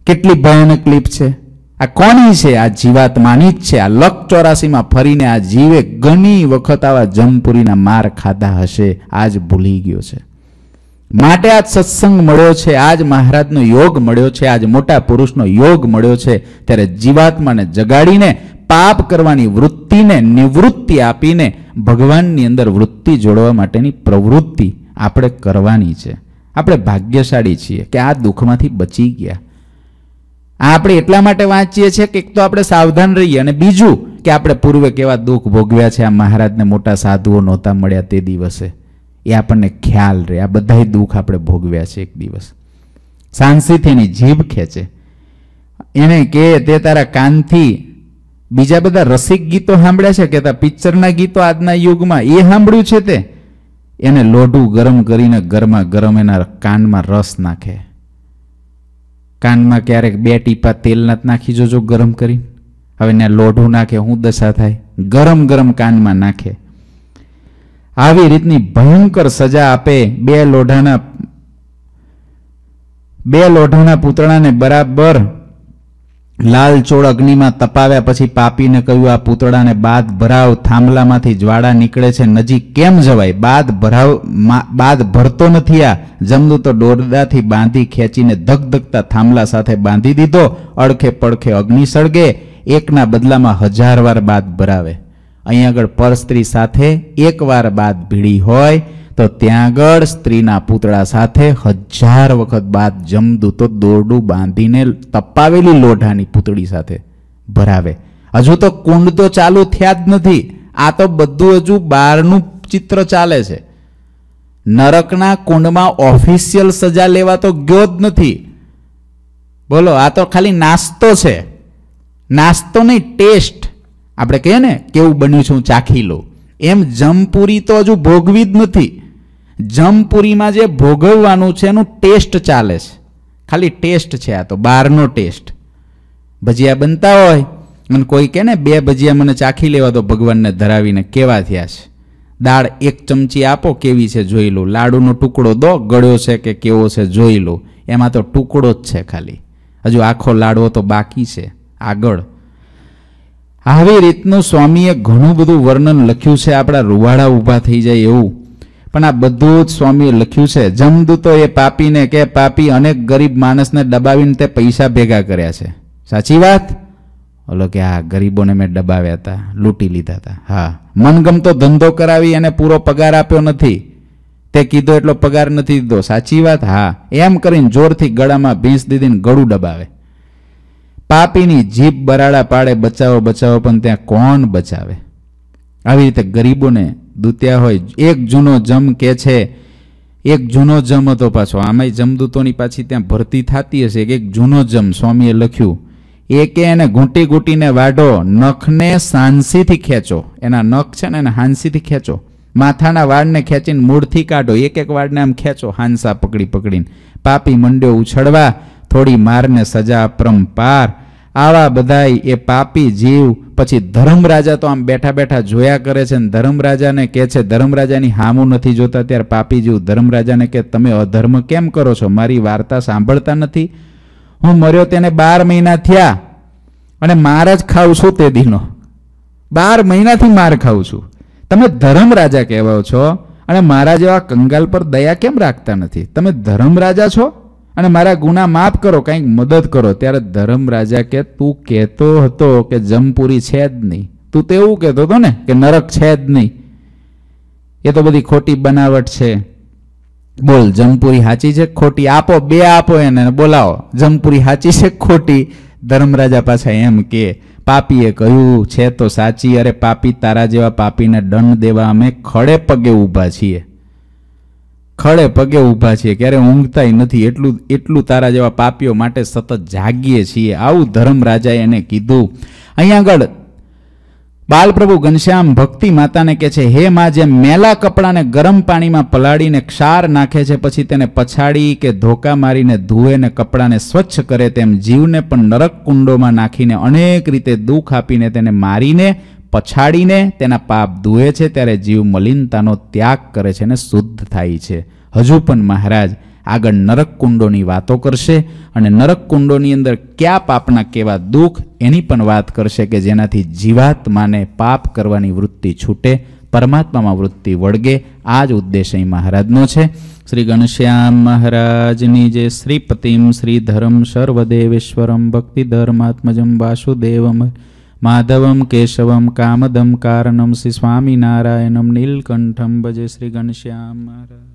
કેટલી ભયાનક ક્લિપ છે આ કોની છે આ જીવાત્માની જ છે આ લક ચોરાસીમાં ફરીને આ જીવે ઘણી વખત આવા જમપુરીના માર ખાધા હશે આજ ભૂલી ગયો છે માટે આજ સત્સંગ મળ્યો છે આજ મહારાજનો યોગ મળ્યો છે આજ મોટા પુરુષનો યોગ મળ્યો છે ત્યારે જીવાત્માને જગાડીને પાપ કરવાની વૃત્તિને નિવૃત્તિ આપીને ભગવાનની અંદર વૃત્તિ જોડવા માટેની પ્રવૃત્તિ આપણે કરવાની છે આપણે ભાગ્યશાળી છીએ કે આ દુઃખમાંથી બચી ગયા આ આપણે એટલા માટે વાંચીએ છીએ કે એક તો આપણે સાવધાન રહીએ અને બીજું કે આપણે પૂર્વે કેવા દુઃખ ભોગવ્યા છે આ મહારાજને મોટા સાધુઓ નહોતા મળ્યા તે દિવસે એ આપણને ખ્યાલ રહે આ બધા દુઃખ આપણે ભોગવ્યા છે એક દિવસ સાંસીથી એની જીભ ખેંચે એને કે તે તારા કાનથી બીજા બધા રસિક ગીતો સાંભળ્યા છે કે પિક્ચરના ગીતો આજના યુગમાં એ સાંભળ્યું છે તે એને લોઢું ગરમ કરીને ગરમા ગરમ એના કાનમાં રસ નાખે કાનમાં ક્યારેક બે ટીપા તેલ નાખી જોજો ગરમ કરી હવે એને લોઢું નાખે શું દશા થાય ગરમ ગરમ કાનમાં નાખે આવી રીતની ભયંકર સજા આપે બે લોઢાના બે લોઢાના પૂતળાને બરાબર લાલ ચોળ અગ્નિમાં તપાવ્યા પછી પાપીને કહ્યું આ પૂતળાને બાદ ભરાવ થાંભલામાંથી જ્વાળા નીકળે છે નજીક કેમ જવાય બાદ ભરાવ બાદ ભરતો નથી આ જમદું તો દોરડાથી બાંધી ખેંચીને ધગધગતા થાંભલા સાથે બાંધી દીધો અડખે પડખે અગ્નિ સળગે એકના બદલામાં હજાર વાર બાદ ભરાવે અહીં આગળ પર સ્ત્રી સાથે એકવાર બાદ ભીડી હોય તો ત્યાં આગળ સ્ત્રીના પૂતળા સાથે હજાર વખત બાદ જમદું તો દોરડું બાંધીને તપાવેલી લોઢાની પૂતળી સાથે ભરાવે હજુ તો કુંડ તો ચાલુ થયા જ નથી આ તો બધું હજુ બહારનું ચિત્ર ચાલે છે નરકના કુંડમાં ઓફિશિયલ સજા લેવા તો ગયો જ નથી બોલો આ તો ખાલી નાસ્તો છે નાસ્તો નહીં ટેસ્ટ આપણે કહીએ ને કેવું બન્યું છું ચાખી લો એમ જમપુરી તો હજુ ભોગવી જ નથી જમપુરીમાં જે ભોગવવાનું છે એનું ટેસ્ટ ચાલે છે ખાલી ટેસ્ટ છે આ તો બહારનો ટેસ્ટ ભજીયા બનતા હોય અને કોઈ કહે ને બે ભજીયા મને ચાખી લેવા દો ભગવાનને ધરાવીને કેવા થયા છે દાળ એક ચમચી આપો કેવી છે જોઈ લો લાડુનો ટુકડો દો ગળ્યો છે કે કેવો છે જોઈ લો એમાં તો ટુકડો જ છે ખાલી હજુ આખો લાડવો તો બાકી છે આગળ આવી રીતનું સ્વામીએ ઘણું બધું વર્ણન લખ્યું છે આપણા રૂવાડા ઊભા થઈ જાય એવું પણ આ બધું જ સ્વામીએ લખ્યું છે જમદૂતો એ પાપીને કે પાપી અનેક ગરીબ માણસને દબાવીને તે પૈસા ભેગા કર્યા છે સાચી વાત ઓલો કે હા ગરીબોને મેં દબાવ્યા હતા લૂંટી લીધા હતા હા મનગમતો ધંધો કરાવી અને પૂરો પગાર આપ્યો નથી તે કીધો એટલો પગાર નથી દીધો સાચી વાત હા એમ કરીને જોરથી ગળામાં ભીંસ દીધીને ગળું દબાવે પાપીની જીભ બરાડા પાડે બચાવો બચાવો પણ ત્યાં કોણ બચાવે આવી રીતે ગરીબોને દૂત્યા હોય એક જૂનો જમ કે છે એક જૂનો જમ હતો પાછો આમાંય જમદૂતોની પાછી ત્યાં ભરતી થતી હશે એક જૂનો જમ સ્વામીએ લખ્યું એકે એને ઘૂંટી ઘૂંટીને વાઢો નખને સાંસીથી ખેંચો એના નખ છે ને એને હાંસીથી ખેંચો માથાના વાળને ખેંચીને મૂળથી કાઢો એક એક વાળને આમ ખેંચો હાંસા પકડી પકડીને પાપી મંડ્યો ઉછળવા થોડી મારને સજા પરંપાર આવા બધાય એ પાપી જીવ પછી ધર્મરાજા તો આમ બેઠા બેઠા જોયા કરે છે ને ધર્મરાજાને કહે છે ધર્મરાજાની હામું નથી જોતા ત્યારે પાપી જીવ ધર્મરાજાને કે તમે અધર્મ કેમ કરો છો મારી વાર્તા સાંભળતા નથી હું મર્યો તેને બાર મહિના થયા અને માર જ ખાઉં છું તે દિનો બાર મહિનાથી માર ખાઉં છું તમે ધર્મરાજા કહેવાઓ છો અને મારા જેવા કંગાલ પર દયા કેમ રાખતા નથી તમે ધર્મરાજા છો અને મારા ગુના માફ કરો કંઈક મદદ કરો ત્યારે ધર્મરાજા કે તું કહેતો હતો કે જમપુરી છે જ નહીં તું તો એવું કહેતો હતો ને કે નરક છે જ નહીં એ તો બધી ખોટી બનાવટ છે બોલ જમપુરી સાચી છે ખોટી આપો બે આપો એને બોલાવો જમપુરી સાચી છે ખોટી ધર્મરાજા પાછા એમ કે પાપીએ કહ્યું છે તો સાચી અરે પાપી તારા જેવા પાપીને દંડ દેવા અમે ખડે પગે ઊભા છીએ ખડે પગે ઊભા છીએ ક્યારે ઊંઘતાય નથી એટલું એટલું તારા જેવા પાપીઓ માટે સતત જાગીએ છીએ આવું ધર્મ રાજાએ એને કીધું અહીંયા આગળ બાલપ્રભુ ઘનશ્યામ ભક્તિ માતાને કહે છે હે મા જે મેલા કપડાને ગરમ પાણીમાં પલાળીને ક્ષાર નાખે છે પછી તેને પછાડી કે ધોકા મારીને ધુએ ને કપડાને સ્વચ્છ કરે તેમ જીવને પણ નરક કુંડોમાં નાખીને અનેક રીતે દુઃખ આપીને તેને મારીને પછાડીને તેના પાપ ધુએ છે ત્યારે જીવ મલિનતાનો ત્યાગ કરે છે અને શુદ્ધ થાય છે હજુ પણ મહારાજ આગળ નરક કુંડોની વાતો કરશે અને નરક કુંડોની અંદર કયા પાપના કેવા દુઃખ એની પણ વાત કરશે કે જેનાથી જીવાત્માને પાપ કરવાની વૃત્તિ છૂટે પરમાત્મામાં વૃત્તિ વળગે આ જ ઉદ્દેશ અહીં મહારાજનો છે શ્રી ગણશ્યામ મહારાજની જે શ્રીપતિમ શ્રીધરમ સર્વદેવેશ્વરમ ભક્તિ ધર્માત્મજમ વાસુદેવમ માધવમ કેશવમ કામદમ કારણમ શ્રી સ્વામિનારાયણમ નીલકંઠમ ભજે શ્રી ઘનશ્યામ મહારાજ